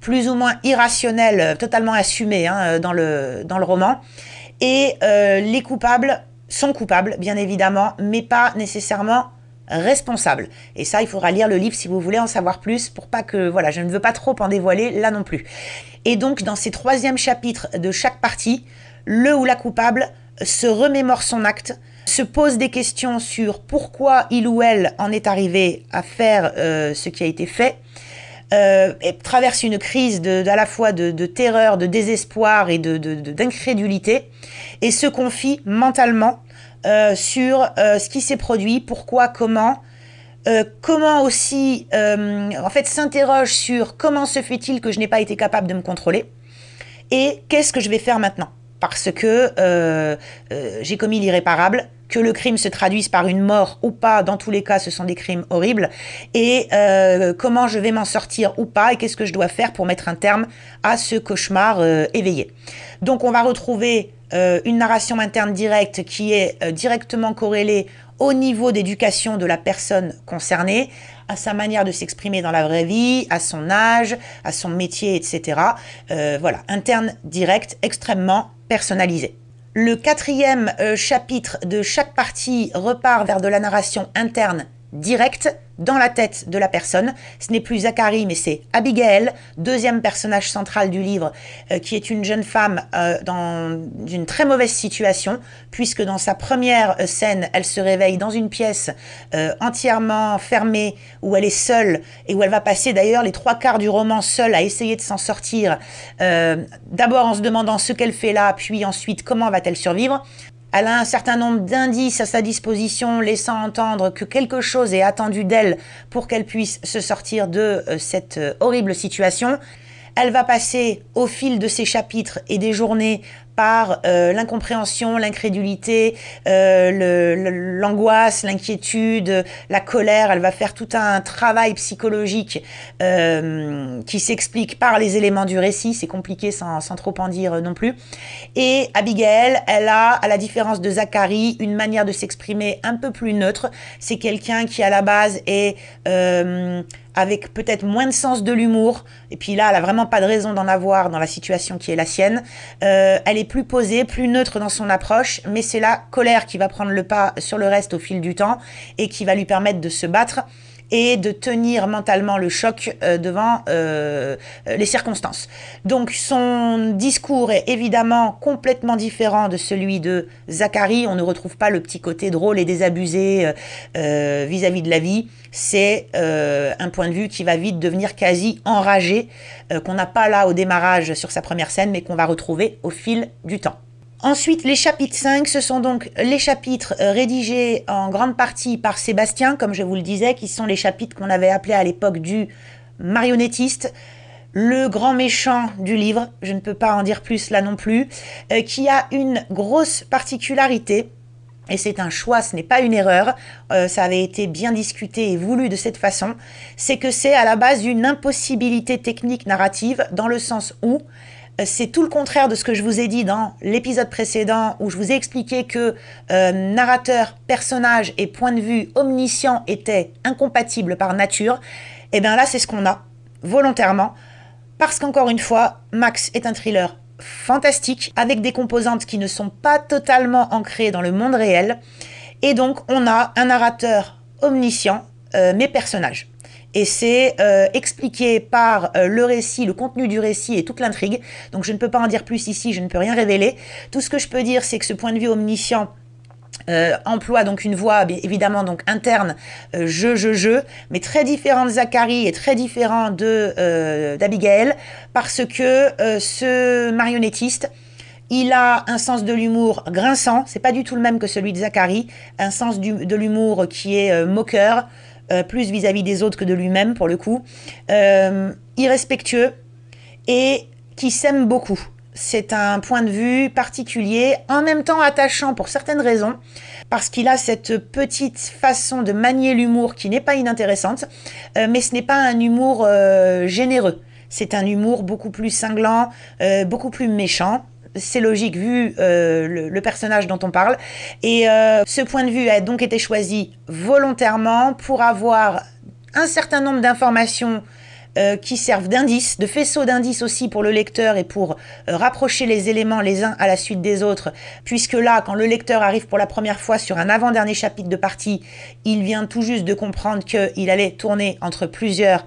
plus ou moins irrationnelle, totalement assumée hein, euh, dans, le, dans le roman. Et les coupables sont coupables, bien évidemment, mais pas nécessairement responsable. Et ça, il faudra lire le livre si vous voulez en savoir plus pour pas que, voilà, je ne veux pas trop en dévoiler là non plus. Et donc, dans ces troisièmes chapitres de chaque partie, le ou la coupable se remémore son acte, se pose des questions sur pourquoi il ou elle en est arrivé à faire euh, ce qui a été fait, euh, et traverse une crise de, à la fois de, terreur, de désespoir et d'incrédulité, et se confie mentalement euh, sur euh, ce qui s'est produit, pourquoi, comment. Euh, comment aussi, en fait, s'interroge sur comment se fait-il que je n'ai pas été capable de me contrôler et qu'est-ce que je vais faire maintenant Parce que j'ai commis l'irréparable, que le crime se traduise par une mort ou pas, dans tous les cas, ce sont des crimes horribles, et comment je vais m'en sortir ou pas, et qu'est-ce que je dois faire pour mettre un terme à ce cauchemar éveillé. Donc on va retrouver euh, une narration interne directe qui est euh, directement corrélée au niveau d'éducation de la personne concernée, à sa manière de s'exprimer dans la vraie vie, à son âge, à son métier, etc. Euh, voilà, interne, direct, extrêmement personnalisé. Le quatrième chapitre de chaque partie repart vers de la narration interne direct dans la tête de la personne. Ce n'est plus Zachary, mais c'est Abigail, deuxième personnage central du livre, euh, qui est une jeune femme euh, dans une très mauvaise situation, puisque dans sa première euh, scène, elle se réveille dans une pièce entièrement fermée, où elle est seule, et où elle va passer d'ailleurs les trois quarts du roman seule à essayer de s'en sortir, d'abord en se demandant ce qu'elle fait là, puis ensuite comment va-t-elle survivre. Elle a un certain nombre d'indices à sa disposition, laissant entendre que quelque chose est attendu d'elle pour qu'elle puisse se sortir de euh, cette euh, horrible situation. Elle va passer au fil de ces chapitres et des journées par euh, l'incompréhension, l'incrédulité, euh, l'angoisse, l'inquiétude, la colère. Elle va faire tout un travail psychologique euh, qui s'explique par les éléments du récit. C'est compliqué sans, trop en dire non plus. Et Abigail, elle a, à la différence de Zachary, une manière de s'exprimer un peu plus neutre. C'est quelqu'un qui, à la base, est avec peut-être moins de sens de l'humour. Et puis là, elle a vraiment pas de raison d'en avoir dans la situation qui est la sienne. elle est plus posé, plus neutre dans son approche, mais c'est la colère qui va prendre le pas sur le reste au fil du temps et qui va lui permettre de se battre et de tenir mentalement le choc euh, devant euh, euh, les circonstances. Donc son discours est évidemment complètement différent de celui de Zachary. On ne retrouve pas le petit côté drôle et désabusé vis-à-vis -vis de la vie. C'est un point de vue qui va vite devenir quasi enragé, qu'on n'a pas là au démarrage sur sa première scène, mais qu'on va retrouver au fil du temps. Ensuite, les chapitres 5, ce sont donc les chapitres euh, rédigés en grande partie par Sébastien, comme je vous le disais, qui sont les chapitres qu'on avait appelés à l'époque du marionnettiste, le grand méchant du livre, je ne peux pas en dire plus là non plus, euh, qui a une grosse particularité, et c'est un choix, ce n'est pas une erreur, euh, ça avait été bien discuté et voulu de cette façon, c'est que c'est à la base une impossibilité technique narrative, dans le sens où c'est tout le contraire de ce que je vous ai dit dans l'épisode précédent où je vous ai expliqué que euh, narrateur, personnage et point de vue omniscient étaient incompatibles par nature. Et eh bien là, c'est ce qu'on a, volontairement, parce qu'encore une fois, Max est un thriller fantastique, avec des composantes qui ne sont pas totalement ancrées dans le monde réel. Et donc, on a un narrateur omniscient, euh, mais personnage et c'est euh, expliqué par euh, le récit, le contenu du récit et toute l'intrigue. Donc je ne peux pas en dire plus ici, je ne peux rien révéler. Tout ce que je peux dire, c'est que ce point de vue omniscient euh, emploie donc une voix évidemment donc interne je je je mais très différent de Zachary et très différent de d'Abigail parce que ce marionnettiste il a un sens de l'humour grinçant, n'est pas du tout le même que celui de Zachary, un sens de l'humour qui est moqueur, euh, plus vis-à-vis des autres que de lui-même pour le coup, euh, irrespectueux et qui s'aime beaucoup. C'est un point de vue particulier, en même temps attachant pour certaines raisons, parce qu'il a cette petite façon de manier l'humour qui n'est pas inintéressante, euh, mais ce n'est pas un humour généreux. C'est un humour beaucoup plus cinglant, beaucoup plus méchant, c'est logique vu euh, le, personnage dont on parle. Et euh, ce point de vue a donc été choisi volontairement pour avoir un certain nombre d'informations euh, qui servent d'indices, de faisceaux d'indices aussi pour le lecteur et pour rapprocher les éléments les uns à la suite des autres, puisque là, quand le lecteur arrive pour la première fois sur un avant-dernier chapitre de partie, il vient tout juste de comprendre qu'il allait tourner entre plusieurs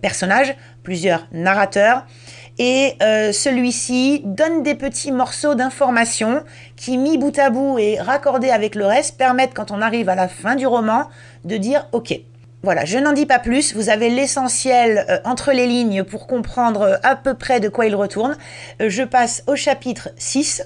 personnages, plusieurs narrateurs, et euh, celui-ci donne des petits morceaux d'informations qui, mis bout à bout et raccordés avec le reste, permettent, quand on arrive à la fin du roman, de dire OK. Voilà, je n'en dis pas plus, vous avez l'essentiel euh, entre les lignes pour comprendre euh, à peu près de quoi il retourne. je passe au chapitre 6,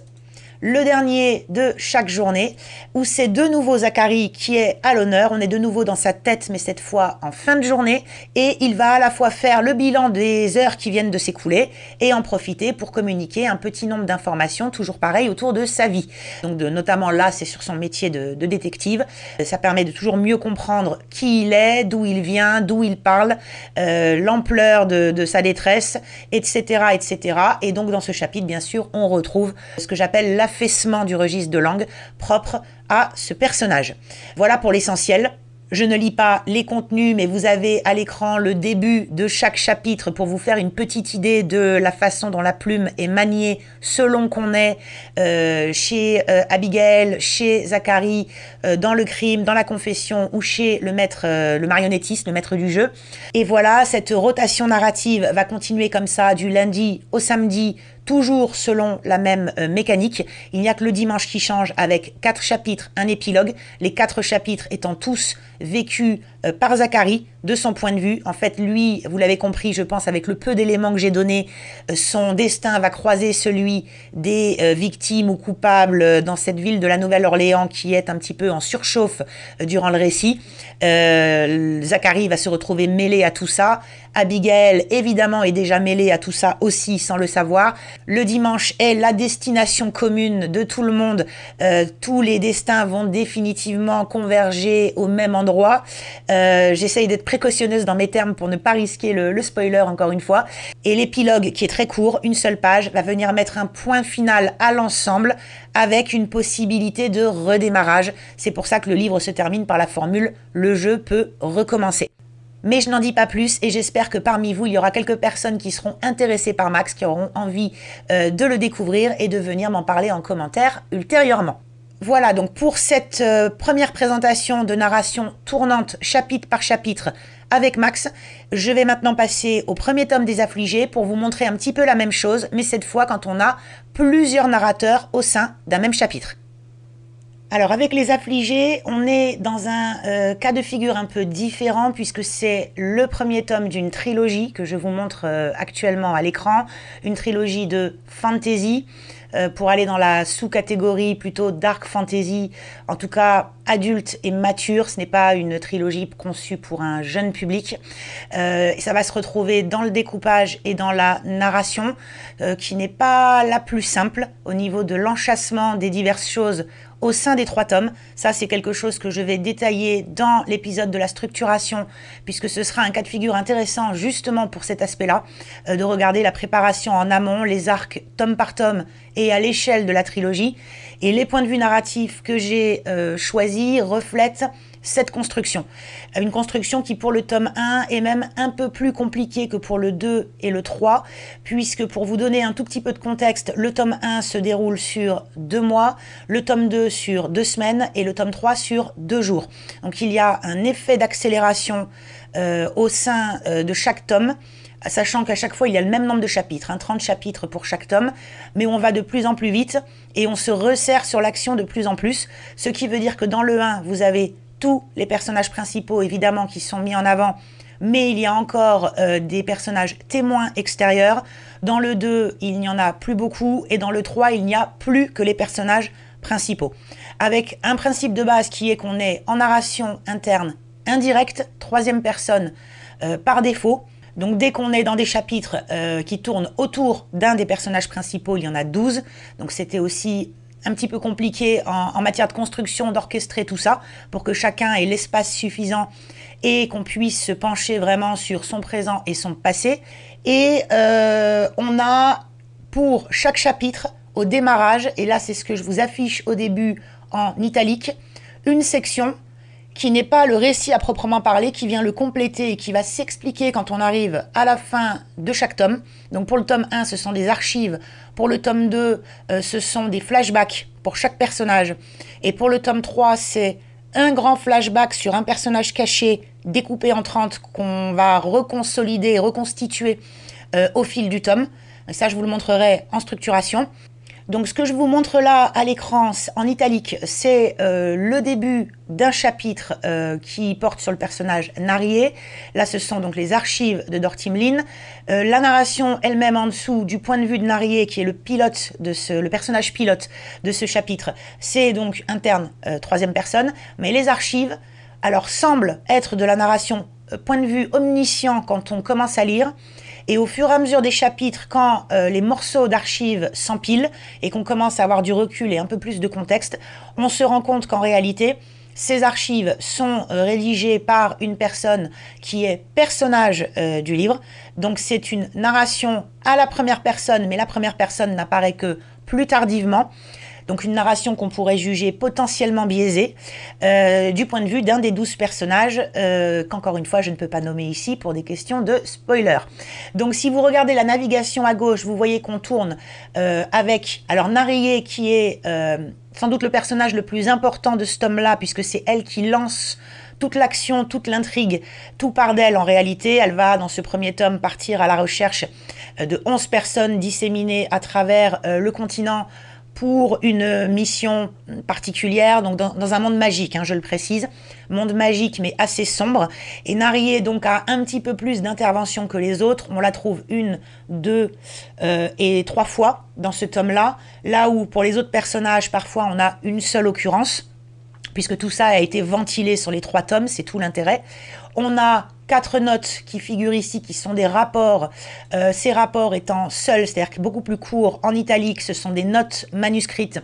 le dernier de chaque journée, où c'est de nouveau Zachary qui est à l'honneur. On est de nouveau dans sa tête, mais cette fois en fin de journée. Et il va à la fois faire le bilan des heures qui viennent de s'écouler et en profiter pour communiquer un petit nombre d'informations, toujours pareil, autour de sa vie. Donc, notamment là, c'est sur son métier de, détective. Ça permet de toujours mieux comprendre qui il est, d'où il vient, d'où il parle, euh, l'ampleur de, sa détresse, etc., etc. Et donc, dans ce chapitre, bien sûr, on retrouve ce que j'appelle la du registre de langue propre à ce personnage. Voilà pour l'essentiel. Je ne lis pas les contenus, mais vous avez à l'écran le début de chaque chapitre pour vous faire une petite idée de la façon dont la plume est maniée selon qu'on est euh, chez euh, Abigail, chez Zachary, euh, dans le crime, dans la confession ou chez le maître, le marionnettiste, le maître du jeu. Et voilà, cette rotation narrative va continuer comme ça du lundi au samedi toujours selon la même euh, mécanique. Il n'y a que le dimanche qui change avec quatre chapitres, un épilogue, les quatre chapitres étant tous vécus euh, par Zacharie de son point de vue. En fait, lui, vous l'avez compris, je pense, avec le peu d'éléments que j'ai donnés, euh, son destin va croiser celui des euh, victimes ou coupables euh, dans cette ville de la Nouvelle-Orléans qui est un petit peu en surchauffe durant le récit. Zachary va se retrouver mêlé à tout ça. Abigail, évidemment, est déjà mêlée à tout ça aussi sans le savoir. Le dimanche est la destination commune de tout le monde. tous les destins vont définitivement converger au même endroit. J'essaye d'être précautionneuse dans mes termes pour ne pas risquer le, spoiler encore une fois. Et l'épilogue, qui est très court, une seule page, va venir mettre un point final à l'ensemble avec une possibilité de redémarrage. C'est pour ça que le livre se termine par la formule Le jeu peut recommencer. Mais je n'en dis pas plus et j'espère que parmi vous, il y aura quelques personnes qui seront intéressées par Max, qui auront envie euh, de le découvrir et de venir m'en parler en commentaire ultérieurement. Voilà, donc pour cette euh, première présentation de narration tournante chapitre par chapitre avec Max, je vais maintenant passer au premier tome des affligés pour vous montrer un petit peu la même chose, mais cette fois quand on a plusieurs narrateurs au sein d'un même chapitre. Alors avec les affligés, on est dans un euh, cas de figure un peu différent puisque c'est le premier tome d'une trilogie que je vous montre euh, actuellement à l'écran, une trilogie de fantasy. Euh, pour aller dans la sous-catégorie plutôt dark fantasy, en tout cas adulte et mature. Ce n'est pas une trilogie conçue pour un jeune public. Euh, ça va se retrouver dans le découpage et dans la narration, euh, qui n'est pas la plus simple au niveau de l'enchassement des diverses choses au sein des trois tomes. Ça, c'est quelque chose que je vais détailler dans l'épisode de la structuration, puisque ce sera un cas de figure intéressant justement pour cet aspect-là, euh, de regarder la préparation en amont, les arcs tome par tome et à l'échelle de la trilogie. Et les points de vue narratifs que j'ai euh, choisis reflètent cette construction. Euh, une construction qui pour le tome 1 est même un peu plus compliquée que pour le 2 et le 3, puisque pour vous donner un tout petit peu de contexte, le tome 1 se déroule sur deux mois, le tome 2 sur deux semaines et le tome 3 sur deux jours. Donc il y a un effet d'accélération euh, au sein euh, de chaque tome sachant qu'à chaque fois il y a le même nombre de chapitres, 30 hein, chapitres pour chaque tome, mais on va de plus en plus vite et on se resserre sur l'action de plus en plus, ce qui veut dire que dans le 1, vous avez tous les personnages principaux, évidemment, qui sont mis en avant, mais il y a encore euh, des personnages témoins extérieurs. Dans le 2, il n'y en a plus beaucoup, et dans le 3, il n'y a plus que les personnages principaux. Avec un principe de base qui est qu'on est en narration interne indirecte, troisième personne euh, par défaut. Donc dès qu'on est dans des chapitres euh, qui tournent autour d'un des personnages principaux, il y en a 12. Donc c'était aussi un petit peu compliqué en, matière de construction, d'orchestrer tout ça, pour que chacun ait l'espace suffisant et qu'on puisse se pencher vraiment sur son présent et son passé. Et euh, on a pour chaque chapitre, au démarrage, et là c'est ce que je vous affiche au début en italique, une section qui n'est pas le récit à proprement parler, qui vient le compléter et qui va s'expliquer quand on arrive à la fin de chaque tome. Donc pour le tome 1, ce sont des archives. Pour le tome 2, euh, ce sont des flashbacks pour chaque personnage. Et pour le tome 3, c'est un grand flashback sur un personnage caché découpé en 30 qu'on va reconsolider et reconstituer euh, au fil du tome. ça, je vous le montrerai en structuration. Donc ce que je vous montre là à l'écran en italique, c'est euh, le début d'un chapitre euh, qui porte sur le personnage Narié. Là, ce sont donc les archives de Dortimlin. Euh, la narration elle-même en dessous, du point de vue de Narié, qui est le pilote de ce, le personnage pilote de ce chapitre, c'est donc interne, troisième personne. Mais les archives, alors semblent être de la narration point de vue omniscient quand on commence à lire. Et au fur et à mesure des chapitres, quand euh, les morceaux d'archives s'empilent et qu'on commence à avoir du recul et un peu plus de contexte, on se rend compte qu'en réalité, ces archives sont euh, rédigées par une personne qui est personnage euh, du livre. Donc c'est une narration à la première personne, mais la première personne n'apparaît que plus tardivement. Donc une narration qu'on pourrait juger potentiellement biaisée euh, du point de vue d'un des douze personnages, euh, qu'encore une fois je ne peux pas nommer ici pour des questions de spoiler. Donc si vous regardez la navigation à gauche, vous voyez qu'on tourne euh, avec, alors Narié qui est sans doute le personnage le plus important de ce tome-là, puisque c'est elle qui lance toute l'action, toute l'intrigue, tout part d'elle en réalité. Elle va, dans ce premier tome, partir à la recherche de 11 personnes disséminées à travers le continent pour une mission particulière, donc dans, un monde magique, hein, je le précise, monde magique mais assez sombre, et Nari donc à un petit peu plus d'intervention que les autres, on la trouve une, deux euh, et trois fois dans ce tome-là, là où pour les autres personnages parfois on a une seule occurrence, puisque tout ça a été ventilé sur les trois tomes, c'est tout l'intérêt. On a quatre notes qui figurent ici, qui sont des rapports, euh, ces rapports étant seuls, c'est-à-dire beaucoup plus courts, en italique, ce sont des notes manuscrites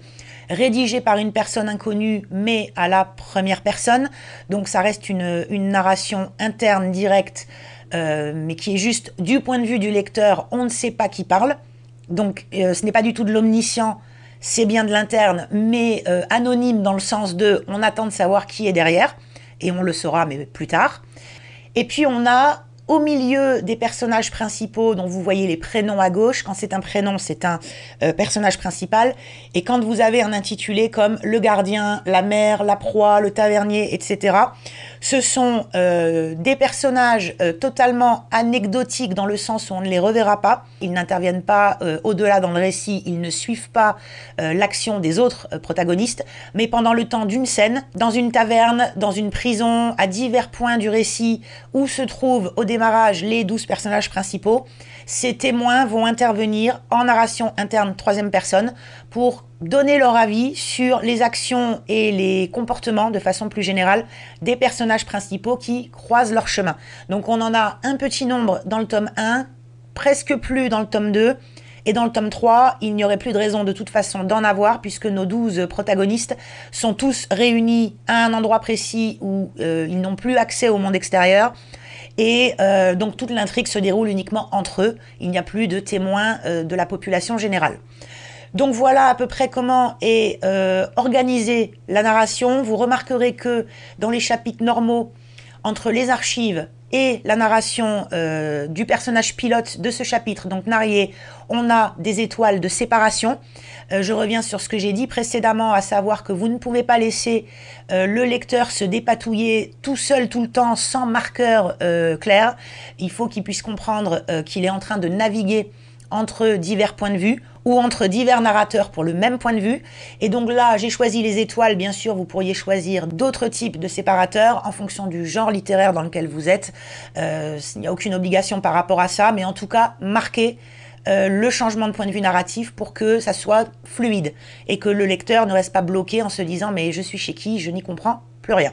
rédigées par une personne inconnue, mais à la première personne. Donc ça reste une, narration interne, directe, euh, mais qui est juste du point de vue du lecteur, on ne sait pas qui parle. Donc euh, ce n'est pas du tout de l'omniscient, c'est bien de l'interne, mais anonyme dans le sens de on attend de savoir qui est derrière, et on le saura, mais plus tard. Et puis on a au milieu des personnages principaux dont vous voyez les prénoms à gauche, quand c'est un prénom, c'est un euh, personnage principal, et quand vous avez un intitulé comme le gardien, la mère, la proie, le tavernier, etc., ce sont euh, des personnages euh, totalement anecdotiques dans le sens où on ne les reverra pas. Ils n'interviennent pas euh, au-delà dans le récit, ils ne suivent pas l'action des autres protagonistes, mais pendant le temps d'une scène, dans une taverne, dans une prison, à divers points du récit où se trouvent au démarrage les douze personnages principaux, ces témoins vont intervenir en narration interne troisième personne pour donner leur avis sur les actions et les comportements de façon plus générale des personnages principaux qui croisent leur chemin. Donc on en a un petit nombre dans le tome 1, presque plus dans le tome 2, et dans le tome 3, il n'y aurait plus de raison de toute façon d'en avoir, puisque nos 12 protagonistes sont tous réunis à un endroit précis où euh, ils n'ont plus accès au monde extérieur. Et euh, donc toute l'intrigue se déroule uniquement entre eux. Il n'y a plus de témoins euh, de la population générale. Donc voilà à peu près comment est euh, organisée la narration. Vous remarquerez que dans les chapitres normaux, entre les archives et la narration du personnage pilote de ce chapitre, donc narré, on a des étoiles de séparation. Euh, je reviens sur ce que j'ai dit précédemment, à savoir que vous ne pouvez pas laisser euh, le lecteur se dépatouiller tout seul, tout le temps, sans marqueur euh, clair. Il faut qu'il puisse comprendre qu'il est en train de naviguer entre divers points de vue ou entre divers narrateurs pour le même point de vue. Et donc là, j'ai choisi les étoiles. Bien sûr, vous pourriez choisir d'autres types de séparateurs en fonction du genre littéraire dans lequel vous êtes. Il n'y a aucune obligation par rapport à ça, mais en tout cas, marquez euh, le changement de point de vue narratif pour que ça soit fluide et que le lecteur ne reste pas bloqué en se disant mais je suis chez qui, je n'y comprends plus rien.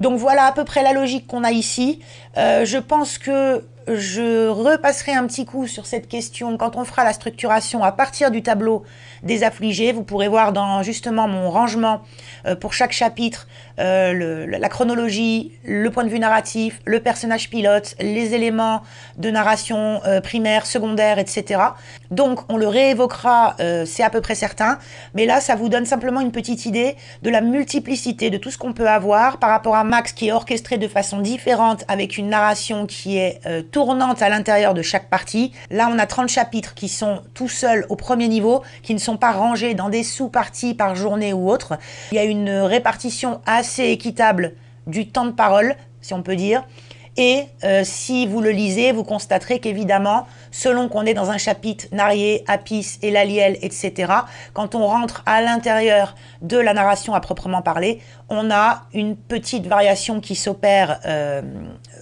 Donc voilà à peu près la logique qu'on a ici. Euh, je pense que je repasserai un petit coup sur cette question quand on fera la structuration à partir du tableau des affligés. Vous pourrez voir dans justement mon rangement euh, pour chaque chapitre euh, la chronologie, le point de vue narratif, le personnage pilote, les éléments de narration primaire, secondaire, etc. Donc on le réévoquera, c'est à peu près certain. Mais là, ça vous donne simplement une petite idée de la multiplicité de tout ce qu'on peut avoir par rapport à Max qui est orchestré de façon différente avec une narration qui est euh, tournante à l'intérieur de chaque partie. Là, on a 30 chapitres qui sont tout seuls au premier niveau, qui ne sont pas rangés dans des sous-parties par journée ou autre. Il y a une répartition assez équitable du temps de parole, si on peut dire. Et euh, si vous le lisez, vous constaterez qu'évidemment, selon qu'on est dans un chapitre Narié, Apis, Laliel, etc., quand on rentre à l'intérieur de la narration à proprement parler, on a une petite variation qui s'opère euh,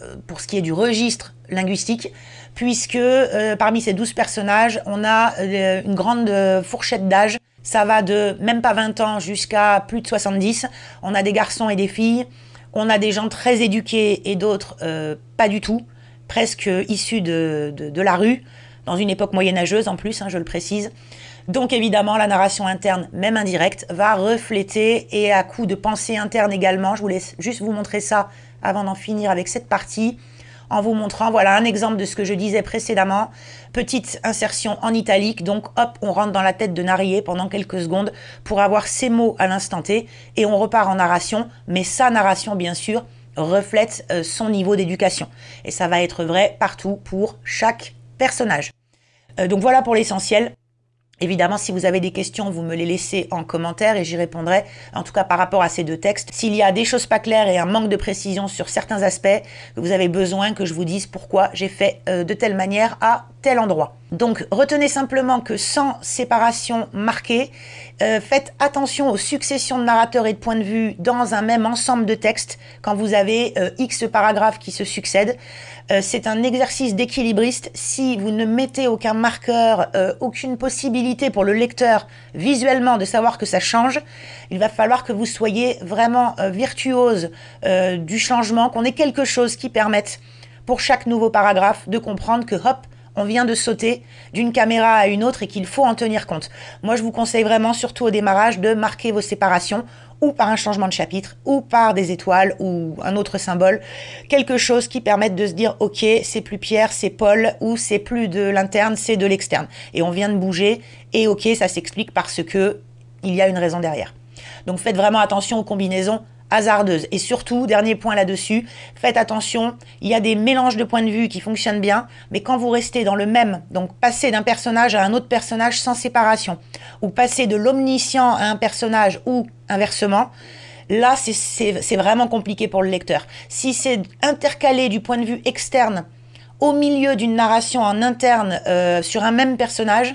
euh, pour ce qui est du registre linguistique, puisque parmi ces douze personnages, on a une grande fourchette d'âge. Ça va de même pas 20 ans jusqu'à plus de 70. On a des garçons et des filles. On a des gens très éduqués et d'autres euh, pas du tout, presque issus de, la rue, dans une époque moyenâgeuse en plus, hein, je le précise. Donc évidemment, la narration interne, même indirecte, va refléter et à coup de pensée interne également. Je voulais juste vous montrer ça avant d'en finir avec cette partie en vous montrant, voilà un exemple de ce que je disais précédemment, petite insertion en italique, donc hop, on rentre dans la tête de Narié pendant quelques secondes pour avoir ces mots à l'instant T, et on repart en narration, mais sa narration bien sûr reflète euh, son niveau d'éducation. Et ça va être vrai partout pour chaque personnage. Euh, donc voilà pour l'essentiel. Évidemment, si vous avez des questions, vous me les laissez en commentaire et j'y répondrai, en tout cas par rapport à ces deux textes. S'il y a des choses pas claires et un manque de précision sur certains aspects, vous avez besoin que je vous dise pourquoi j'ai fait euh, de telle manière à tel endroit. Donc retenez simplement que sans séparation marquée, euh, faites attention aux successions de narrateurs et de points de vue dans un même ensemble de textes quand vous avez euh, X paragraphes qui se succèdent. Euh, c'est un exercice d'équilibriste. Si vous ne mettez aucun marqueur, euh, aucune possibilité pour le lecteur visuellement de savoir que ça change, il va falloir que vous soyez vraiment euh, virtuose du changement, qu'on ait quelque chose qui permette pour chaque nouveau paragraphe de comprendre que hop, on vient de sauter d'une caméra à une autre et qu'il faut en tenir compte. Moi, je vous conseille vraiment, surtout au démarrage, de marquer vos séparations ou par un changement de chapitre, ou par des étoiles, ou un autre symbole, quelque chose qui permette de se dire, ok, c'est plus Pierre, c'est Paul, ou c'est plus de l'interne, c'est de l'externe. Et on vient de bouger, et ok, ça s'explique parce que il y a une raison derrière. Donc faites vraiment attention aux combinaisons hasardeuse. Et surtout, dernier point là-dessus, faites attention, il y a des mélanges de points de vue qui fonctionnent bien, mais quand vous restez dans le même, donc passer d'un personnage à un autre personnage sans séparation, ou passer de l'omniscient à un personnage ou inversement, là c'est vraiment compliqué pour le lecteur. Si c'est intercalé du point de vue externe au milieu d'une narration en interne euh, sur un même personnage,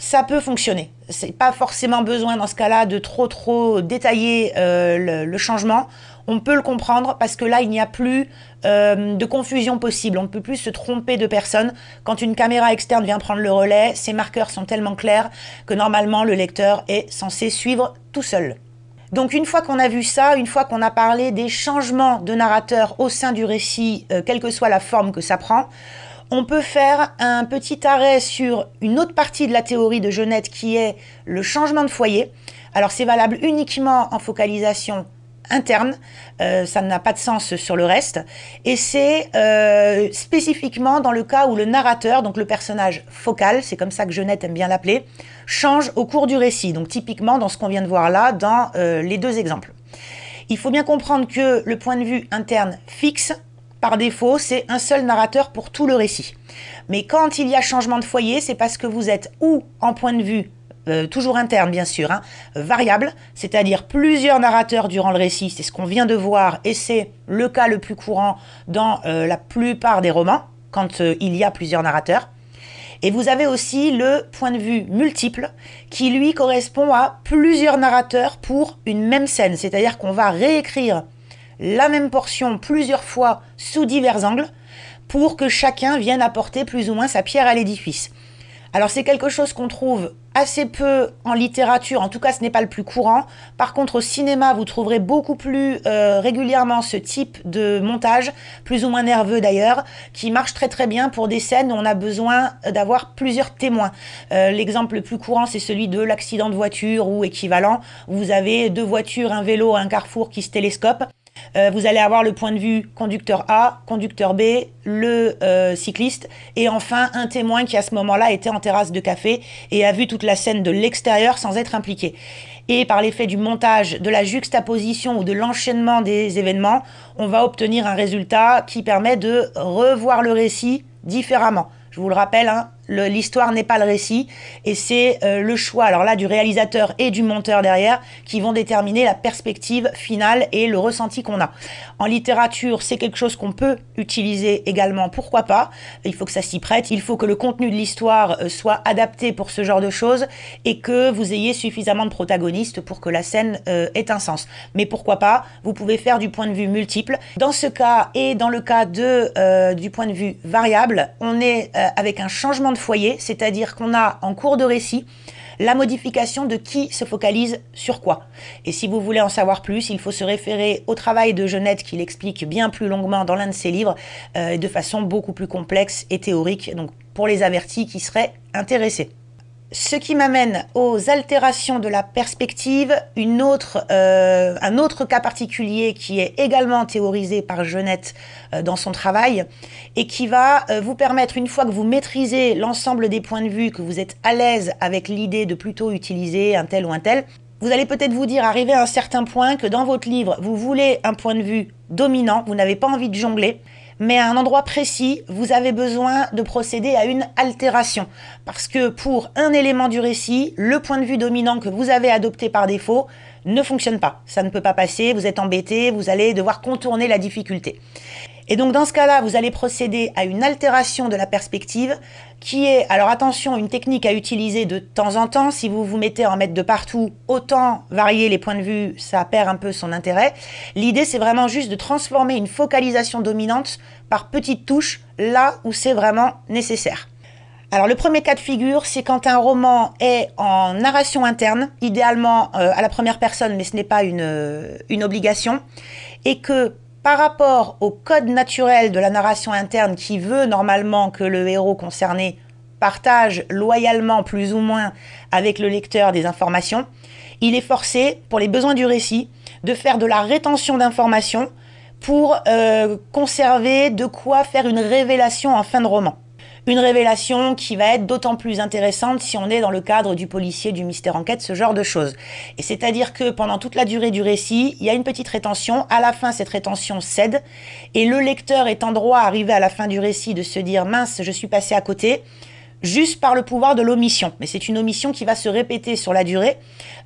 ça peut fonctionner. C'est pas forcément besoin dans ce cas-là de trop trop détailler euh, le, changement. On peut le comprendre parce que là, il n'y a plus euh, de confusion possible. On ne peut plus se tromper de personne. Quand une caméra externe vient prendre le relais, ces marqueurs sont tellement clairs que normalement, le lecteur est censé suivre tout seul. Donc une fois qu'on a vu ça, une fois qu'on a parlé des changements de narrateur au sein du récit, euh, quelle que soit la forme que ça prend, on peut faire un petit arrêt sur une autre partie de la théorie de Genette qui est le changement de foyer. Alors c'est valable uniquement en focalisation interne, euh, ça n'a pas de sens sur le reste, et c'est euh, spécifiquement dans le cas où le narrateur, donc le personnage focal, c'est comme ça que Genette aime bien l'appeler, change au cours du récit, donc typiquement dans ce qu'on vient de voir là, dans euh, les deux exemples. Il faut bien comprendre que le point de vue interne fixe, par défaut, c'est un seul narrateur pour tout le récit. Mais quand il y a changement de foyer, c'est parce que vous êtes ou en point de vue euh, toujours interne bien sûr, hein, variable, c'est-à-dire plusieurs narrateurs durant le récit, c'est ce qu'on vient de voir et c'est le cas le plus courant dans euh, la plupart des romans, quand euh, il y a plusieurs narrateurs. Et vous avez aussi le point de vue multiple qui lui correspond à plusieurs narrateurs pour une même scène, c'est-à-dire qu'on va réécrire la même portion plusieurs fois sous divers angles pour que chacun vienne apporter plus ou moins sa pierre à l'édifice. Alors c'est quelque chose qu'on trouve assez peu en littérature, en tout cas ce n'est pas le plus courant. Par contre au cinéma, vous trouverez beaucoup plus euh, régulièrement ce type de montage, plus ou moins nerveux d'ailleurs, qui marche très très bien pour des scènes où on a besoin d'avoir plusieurs témoins. Euh, l'exemple le plus courant c'est celui de l'accident de voiture ou équivalent, où vous avez deux voitures, un vélo, un carrefour qui se télescopent. Euh, vous allez avoir le point de vue conducteur A, conducteur B, le euh, cycliste et enfin un témoin qui à ce moment-là était en terrasse de café et a vu toute la scène de l'extérieur sans être impliqué. Et par l'effet du montage, de la juxtaposition ou de l'enchaînement des événements, on va obtenir un résultat qui permet de revoir le récit différemment. Je vous le rappelle, hein, l'histoire n'est pas le récit, et c'est euh, le choix, alors là, du réalisateur et du monteur derrière, qui vont déterminer la perspective finale et le ressenti qu'on a. En littérature, c'est quelque chose qu'on peut utiliser également, pourquoi pas Il faut que ça s'y prête, il faut que le contenu de l'histoire euh, soit adapté pour ce genre de choses, et que vous ayez suffisamment de protagonistes pour que la scène euh, ait un sens. Mais pourquoi pas Vous pouvez faire du point de vue multiple. Dans ce cas, et dans le cas de, du point de vue variable, on est avec un changement de foyer, c'est-à-dire qu'on a en cours de récit la modification de qui se focalise sur quoi. Et si vous voulez en savoir plus, il faut se référer au travail de Genette qui l'explique bien plus longuement dans l'un de ses livres, euh, de façon beaucoup plus complexe et théorique, donc pour les avertis qui seraient intéressés ce qui m'amène aux altérations de la perspective, euh, un autre cas particulier qui est également théorisé par Jeunette euh, dans son travail et qui va euh, vous permettre, une fois que vous maîtrisez l'ensemble des points de vue, que vous êtes à l'aise avec l'idée de plutôt utiliser un tel ou un tel, vous allez peut-être vous dire, arriver à un certain point, que dans votre livre, vous voulez un point de vue dominant, vous n'avez pas envie de jongler, mais à un endroit précis, vous avez besoin de procéder à une altération. Parce que pour un élément du récit, le point de vue dominant que vous avez adopté par défaut ne fonctionne pas. Ça ne peut pas passer, vous êtes embêté, vous allez devoir contourner la difficulté. Et donc dans ce cas-là, vous allez procéder à une altération de la perspective qui est, alors attention, une technique à utiliser de temps en temps. Si vous vous mettez en mettre de partout, autant varier les points de vue, ça perd un peu son intérêt. L'idée, c'est vraiment juste de transformer une focalisation dominante par petites touches là où c'est vraiment nécessaire. Alors le premier cas de figure, c'est quand un roman est en narration interne, idéalement euh, à la première personne, mais ce n'est pas une euh, obligation, et que par rapport au code naturel de la narration interne qui veut normalement que le héros concerné partage loyalement plus ou moins avec le lecteur des informations, il est forcé, pour les besoins du récit, de faire de la rétention d'informations pour euh, conserver de quoi faire une révélation en fin de roman. Une révélation qui va être d'autant plus intéressante si on est dans le cadre du policier, du mystère enquête, ce genre de choses. Et c'est-à-dire que pendant toute la durée du récit, il y a une petite rétention. À la fin, cette rétention cède. Et le lecteur est en droit, arrivé à la fin du récit, de se dire mince, je suis passé à côté juste par le pouvoir de l'omission. Mais c'est une omission qui va se répéter sur la durée.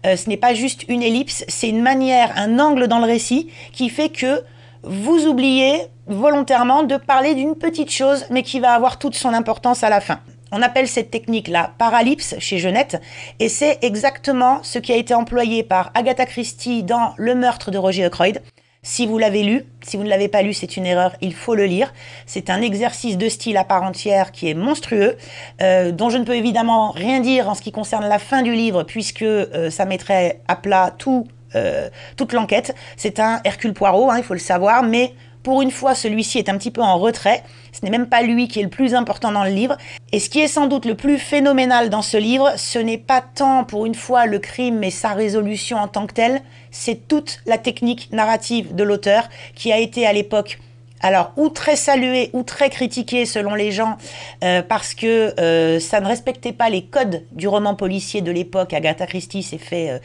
Euh, ce n'est pas juste une ellipse, c'est une manière, un angle dans le récit qui fait que vous oubliez volontairement de parler d'une petite chose, mais qui va avoir toute son importance à la fin. On appelle cette technique la paralypse chez Jeunette, et c'est exactement ce qui a été employé par Agatha Christie dans Le meurtre de Roger Ackroyd. Si vous l'avez lu, si vous ne l'avez pas lu, c'est une erreur, il faut le lire. C'est un exercice de style à part entière qui est monstrueux, euh, dont je ne peux évidemment rien dire en ce qui concerne la fin du livre, puisque euh, ça mettrait à plat tout euh, toute l'enquête. C'est un Hercule Poirot, hein, il faut le savoir, mais pour une fois, celui-ci est un petit peu en retrait. Ce n'est même pas lui qui est le plus important dans le livre. Et ce qui est sans doute le plus phénoménal dans ce livre, ce n'est pas tant pour une fois le crime et sa résolution en tant que telle, c'est toute la technique narrative de l'auteur qui a été à l'époque alors ou très salué ou très critiqué selon les gens euh, parce que euh, ça ne respectait pas les codes du roman policier de l'époque. Agatha Christie s'est fait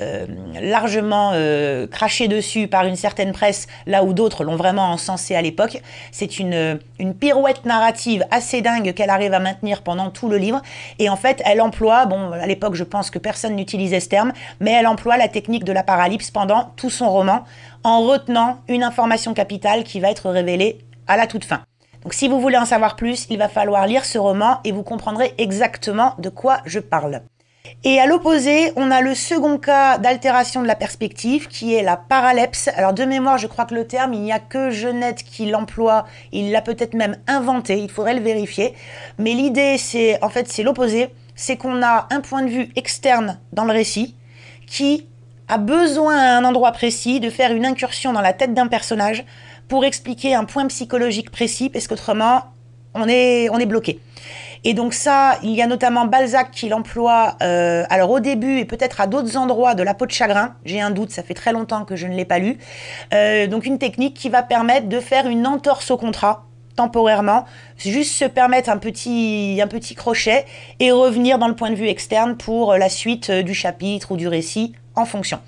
euh, largement cracher dessus par une certaine presse, là où d'autres l'ont vraiment encensé à l'époque. C'est une, une pirouette narrative assez dingue qu'elle arrive à maintenir pendant tout le livre. Et en fait, elle emploie, bon, à l'époque je pense que personne n'utilisait ce terme, mais elle emploie la technique de la paralypse pendant tout son roman en retenant une information capitale qui va être révélée à la toute fin. Donc si vous voulez en savoir plus, il va falloir lire ce roman et vous comprendrez exactement de quoi je parle. Et à l'opposé, on a le second cas d'altération de la perspective qui est la paralepse. Alors de mémoire, je crois que le terme, il n'y a que Genette qui l'emploie, il l'a peut-être même inventé, il faudrait le vérifier. Mais l'idée, c'est en fait, c'est l'opposé, c'est qu'on a un point de vue externe dans le récit qui a besoin à un endroit précis de faire une incursion dans la tête d'un personnage pour expliquer un point psychologique précis, parce qu'autrement, on est, on est bloqué. Et donc ça, il y a notamment Balzac qui l'emploie, euh, alors au début et peut-être à d'autres endroits de la peau de chagrin, j'ai un doute, ça fait très longtemps que je ne l'ai pas lu, euh, donc une technique qui va permettre de faire une entorse au contrat, temporairement, juste se permettre un petit, un petit crochet et revenir dans le point de vue externe pour euh, la suite du chapitre ou du récit en fonction.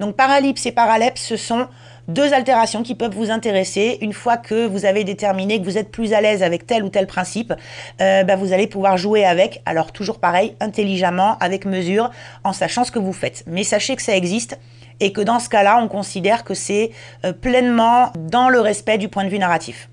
Donc paralypse et paralepse, ce sont deux altérations qui peuvent vous intéresser. Une fois que vous avez déterminé que vous êtes plus à l'aise avec tel ou tel principe, euh, bah, vous allez pouvoir jouer avec. Alors toujours pareil, intelligemment, avec mesure, en sachant ce que vous faites. Mais sachez que ça existe et que dans ce cas-là, on considère que c'est euh, pleinement dans le respect du point de vue narratif.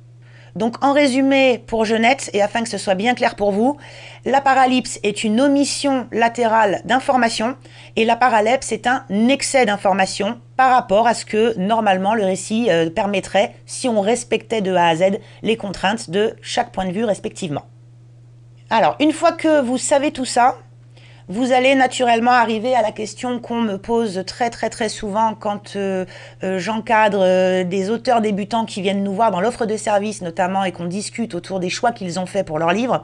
Donc en résumé, pour Jeunette, et afin que ce soit bien clair pour vous, la paralypse est une omission latérale d'information et la paralepse est un excès d'information par rapport à ce que normalement le récit euh, permettrait si on respectait de A à Z les contraintes de chaque point de vue respectivement. Alors, une fois que vous savez tout ça, vous allez naturellement arriver à la question qu'on me pose très très très souvent quand euh, euh, j'encadre euh, des auteurs débutants qui viennent nous voir dans l'offre de service notamment et qu'on discute autour des choix qu'ils ont faits pour leur livre,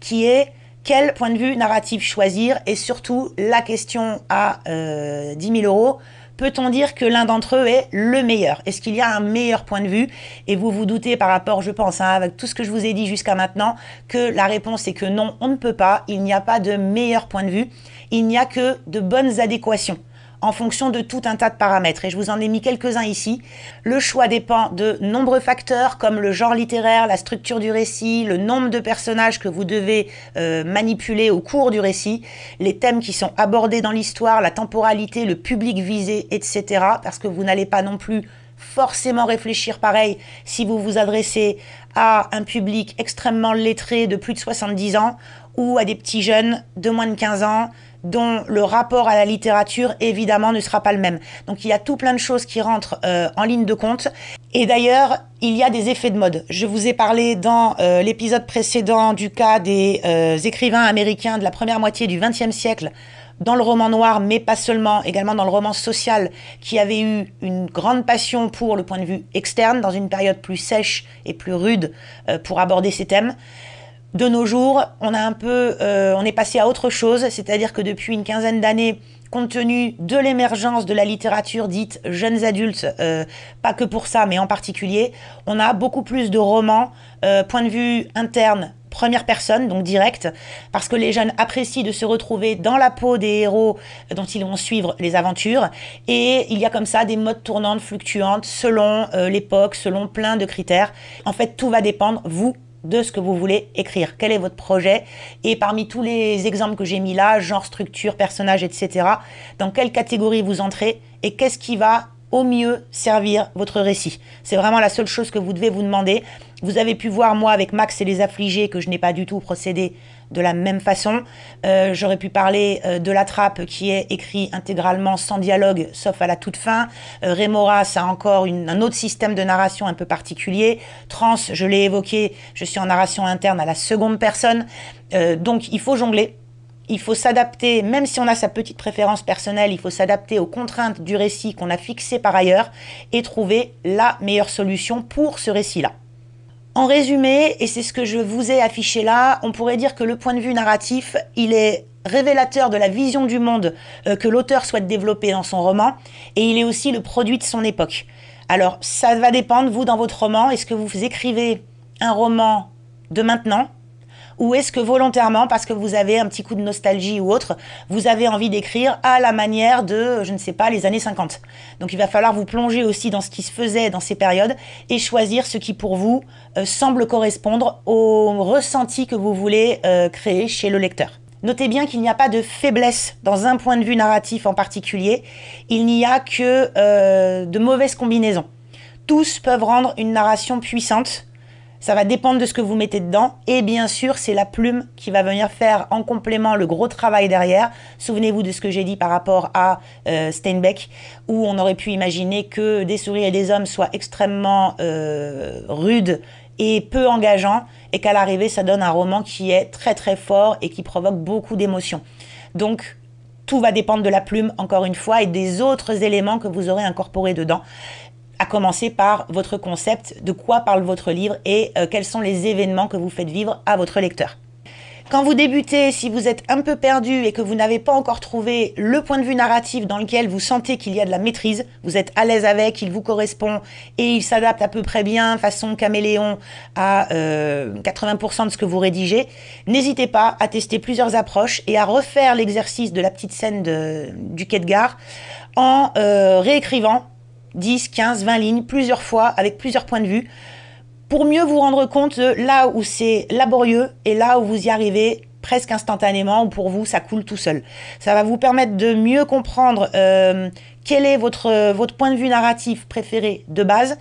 qui est quel point de vue narratif choisir et surtout la question à 10 000 euros, peut-on dire que l'un d'entre eux est le meilleur Est-ce qu'il y a un meilleur point de vue Et vous vous doutez par rapport, je pense, hein, avec tout ce que je vous ai dit jusqu'à maintenant, que la réponse est que non, on ne peut pas, il n'y a pas de meilleur point de vue, il n'y a que de bonnes adéquations en fonction de tout un tas de paramètres. Et je vous en ai mis quelques-uns ici. Le choix dépend de nombreux facteurs comme le genre littéraire, la structure du récit, le nombre de personnages que vous devez euh, manipuler au cours du récit, les thèmes qui sont abordés dans l'histoire, la temporalité, le public visé, etc. Parce que vous n'allez pas non plus forcément réfléchir pareil si vous vous adressez à un public extrêmement lettré de plus de 70 ans ou à des petits jeunes de moins de 15 ans dont le rapport à la littérature, évidemment, ne sera pas le même. Donc il y a tout plein de choses qui rentrent euh, en ligne de compte. Et d'ailleurs, il y a des effets de mode. Je vous ai parlé dans euh, l'épisode précédent du cas des euh, écrivains américains de la première moitié du XXe siècle, dans le roman noir, mais pas seulement, également dans le roman social, qui avait eu une grande passion pour le point de vue externe, dans une période plus sèche et plus rude, pour aborder ces thèmes de nos jours, on a un peu, euh, on est passé à autre chose, c'est-à-dire que depuis une quinzaine d'années, compte tenu de l'émergence de la littérature dite jeunes adultes, euh, pas que pour ça, mais en particulier, on a beaucoup plus de romans, euh, point de vue interne, première personne, donc direct, parce que les jeunes apprécient de se retrouver dans la peau des héros dont ils vont suivre les aventures. Et il y a comme ça des modes tournantes, fluctuantes, selon l'époque, selon plein de critères. En fait, tout va dépendre, vous, de ce que vous voulez écrire. Quel est votre projet Et parmi tous les exemples que j'ai mis là, genre, structure, personnage, etc., dans quelle catégorie vous entrez et qu'est-ce qui va au mieux servir votre récit. C'est vraiment la seule chose que vous devez vous demander. Vous avez pu voir, moi, avec Max et les affligés, que je n'ai pas du tout procédé de la même façon. Euh, j'aurais pu parler euh, de La Trappe, qui est écrit intégralement sans dialogue, sauf à la toute fin. Euh, ça a encore un autre système de narration un peu particulier. Trans, je l'ai évoqué, je suis en narration interne à la seconde personne. Euh, donc, il faut jongler. Il faut s'adapter, même si on a sa petite préférence personnelle, il faut s'adapter aux contraintes du récit qu'on a fixé par ailleurs et trouver la meilleure solution pour ce récit-là. En résumé, et c'est ce que je vous ai affiché là, on pourrait dire que le point de vue narratif, il est révélateur de la vision du monde euh, que l'auteur souhaite développer dans son roman, et il est aussi le produit de son époque. Alors, ça va dépendre, vous, dans votre roman, est-ce que vous écrivez un roman de maintenant ou est-ce que volontairement, parce que vous avez un petit coup de nostalgie ou autre, vous avez envie d'écrire à la manière de, je ne sais pas, les années 50 Donc il va falloir vous plonger aussi dans ce qui se faisait dans ces périodes et choisir ce qui pour vous euh, semble correspondre au ressenti que vous voulez euh, créer chez le lecteur. Notez bien qu'il n'y a pas de faiblesse dans un point de vue narratif en particulier, il n'y a que euh, de mauvaises combinaisons. Tous peuvent rendre une narration puissante ça va dépendre de ce que vous mettez dedans. Et bien sûr, c'est la plume qui va venir faire en complément le gros travail derrière. Souvenez-vous de ce que j'ai dit par rapport à euh, Steinbeck, où on aurait pu imaginer que des souris et des hommes soient extrêmement euh, rudes et peu engageants, et qu'à l'arrivée, ça donne un roman qui est très très fort et qui provoque beaucoup d'émotions. Donc, tout va dépendre de la plume, encore une fois, et des autres éléments que vous aurez incorporés dedans à commencer par votre concept, de quoi parle votre livre et euh, quels sont les événements que vous faites vivre à votre lecteur. Quand vous débutez, si vous êtes un peu perdu et que vous n'avez pas encore trouvé le point de vue narratif dans lequel vous sentez qu'il y a de la maîtrise, vous êtes à l'aise avec, il vous correspond et il s'adapte à peu près bien, façon caméléon, à 80% euh, de ce que vous rédigez, n'hésitez pas à tester plusieurs approches et à refaire l'exercice de la petite scène du quai de gare en euh, réécrivant 10, 15, 20 lignes plusieurs fois avec plusieurs points de vue pour mieux vous rendre compte là où c'est laborieux et là où vous y arrivez presque instantanément ou pour vous ça coule tout seul. Ça va vous permettre de mieux comprendre euh, quel est votre, votre point de vue narratif préféré de base.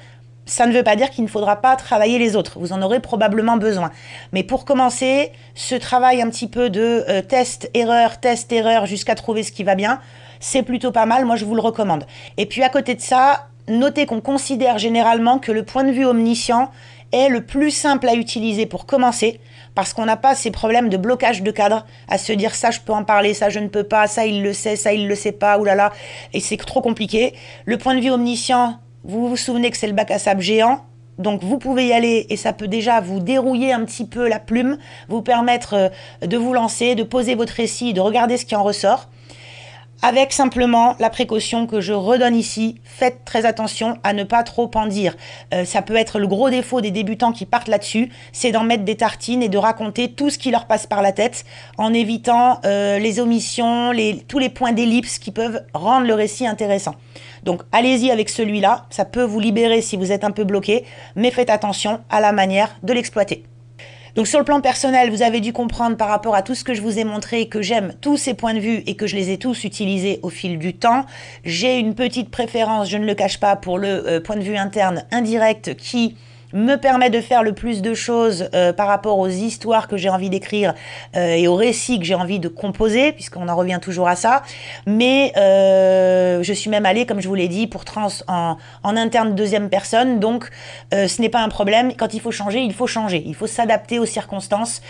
Ça ne veut pas dire qu'il ne faudra pas travailler les autres, vous en aurez probablement besoin. Mais pour commencer, ce travail un petit peu de euh, test, erreur, test, erreur jusqu'à trouver ce qui va bien, c'est plutôt pas mal, moi je vous le recommande. Et puis à côté de ça, notez qu'on considère généralement que le point de vue omniscient est le plus simple à utiliser pour commencer, parce qu'on n'a pas ces problèmes de blocage de cadre, à se dire ça je peux en parler, ça je ne peux pas, ça il le sait, ça il le sait pas, oulala, et c'est trop compliqué. Le point de vue omniscient, vous vous souvenez que c'est le bac à sable géant, donc vous pouvez y aller et ça peut déjà vous dérouiller un petit peu la plume, vous permettre euh, de vous lancer, de poser votre récit, de regarder ce qui en ressort avec simplement la précaution que je redonne ici, faites très attention à ne pas trop en dire. Euh, ça peut être le gros défaut des débutants qui partent là-dessus, c'est d'en mettre des tartines et de raconter tout ce qui leur passe par la tête, en évitant euh, les omissions, les, tous les points d'ellipse qui peuvent rendre le récit intéressant. Donc allez-y avec celui-là, ça peut vous libérer si vous êtes un peu bloqué, mais faites attention à la manière de l'exploiter. Donc sur le plan personnel, vous avez dû comprendre par rapport à tout ce que je vous ai montré que j'aime tous ces points de vue et que je les ai tous utilisés au fil du temps. J'ai une petite préférence, je ne le cache pas, pour le euh, point de vue interne indirect qui me permet de faire le plus de choses euh, par rapport aux histoires que j'ai envie d'écrire euh, et aux récits que j'ai envie de composer, puisqu'on en revient toujours à ça. Mais euh, je suis même allée, comme je vous l'ai dit, pour trans en, en interne deuxième personne, donc ce n'est pas un problème. Quand il faut changer, il faut changer. Il faut s'adapter aux circonstances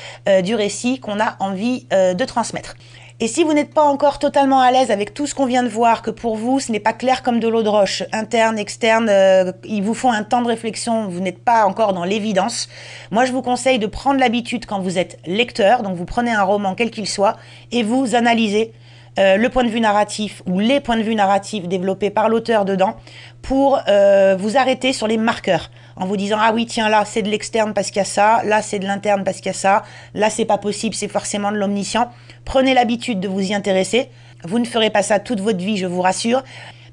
du récit qu'on a envie de transmettre. Et si vous n'êtes pas encore totalement à l'aise avec tout ce qu'on vient de voir, que pour vous ce n'est pas clair comme de l'eau de roche, interne, externe, euh, ils vous font un temps de réflexion, vous n'êtes pas encore dans l'évidence, moi je vous conseille de prendre l'habitude quand vous êtes lecteur, donc vous prenez un roman quel qu'il soit, et vous analysez euh, le point de vue narratif ou les points de vue narratifs développés par l'auteur dedans pour euh, vous arrêter sur les marqueurs en vous disant ah oui tiens là c'est de l'externe parce qu'il y a ça, là c'est de l'interne parce qu'il y a ça, là c'est pas possible c'est forcément de l'omniscient. Prenez l'habitude de vous y intéresser. Vous ne ferez pas ça toute votre vie, je vous rassure.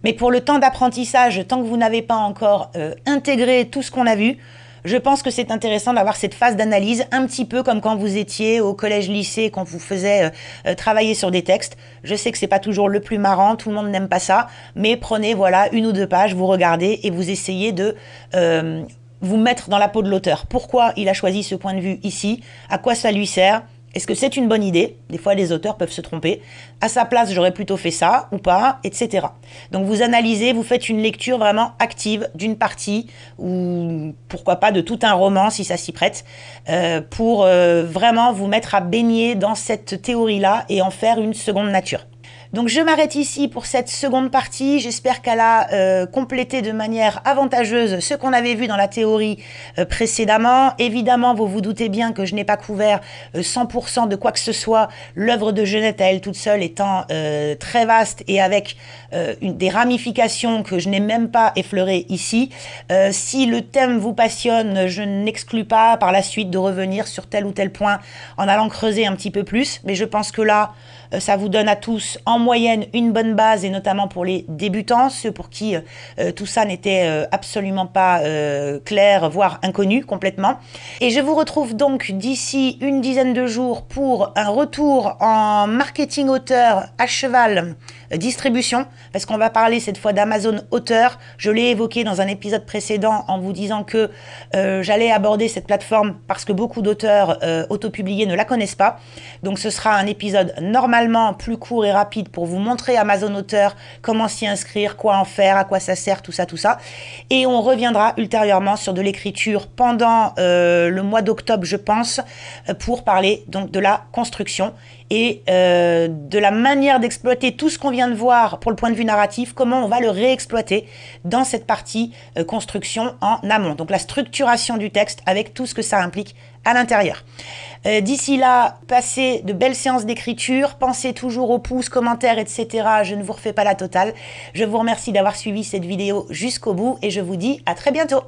Mais pour le temps d'apprentissage, tant que vous n'avez pas encore euh, intégré tout ce qu'on a vu, je pense que c'est intéressant d'avoir cette phase d'analyse, un petit peu comme quand vous étiez au collège-lycée, quand vous faisait euh, euh, travailler sur des textes. Je sais que c'est pas toujours le plus marrant, tout le monde n'aime pas ça, mais prenez voilà une ou deux pages, vous regardez et vous essayez de vous mettre dans la peau de l'auteur. Pourquoi il a choisi ce point de vue ici À quoi ça lui sert est-ce que c'est une bonne idée Des fois, les auteurs peuvent se tromper. À sa place, j'aurais plutôt fait ça ou pas, etc. Donc, vous analysez, vous faites une lecture vraiment active d'une partie ou pourquoi pas de tout un roman si ça s'y prête, euh, pour euh, vraiment vous mettre à baigner dans cette théorie-là et en faire une seconde nature. Donc je m'arrête ici pour cette seconde partie. J'espère qu'elle a euh, complété de manière avantageuse ce qu'on avait vu dans la théorie euh, précédemment. Évidemment, vous vous doutez bien que je n'ai pas couvert 100% euh, de quoi que ce soit, l'œuvre de Jeunette à elle toute seule étant très vaste et avec une, des ramifications que je n'ai même pas effleurées ici. si le thème vous passionne, je n'exclus pas par la suite de revenir sur tel ou tel point en allant creuser un petit peu plus. Mais je pense que là... Euh, ça vous donne à tous en moyenne une bonne base et notamment pour les débutants, ceux pour qui euh, euh, tout ça n'était absolument pas clair, voire inconnu complètement. Et je vous retrouve donc d'ici une dizaine de jours pour un retour en marketing auteur à cheval distribution, parce qu'on va parler cette fois d'Amazon Auteur. Je l'ai évoqué dans un épisode précédent en vous disant que euh, j'allais aborder cette plateforme parce que beaucoup d'auteurs euh, autopubliés ne la connaissent pas. Donc ce sera un épisode normalement plus court et rapide pour vous montrer Amazon Auteur, comment s'y inscrire, quoi en faire, à quoi ça sert, tout ça, tout ça. Et on reviendra ultérieurement sur de l'écriture pendant euh, le mois d'octobre, je pense, pour parler donc de la construction et euh, de la manière d'exploiter tout ce qu'on vient de voir pour le point de vue narratif, comment on va le réexploiter dans cette partie euh, construction en amont. Donc la structuration du texte avec tout ce que ça implique à l'intérieur. Euh, d'ici là, passez de belles séances d'écriture, pensez toujours aux pouces, commentaires, etc. Je ne vous refais pas la totale. Je vous remercie d'avoir suivi cette vidéo jusqu'au bout et je vous dis à très bientôt.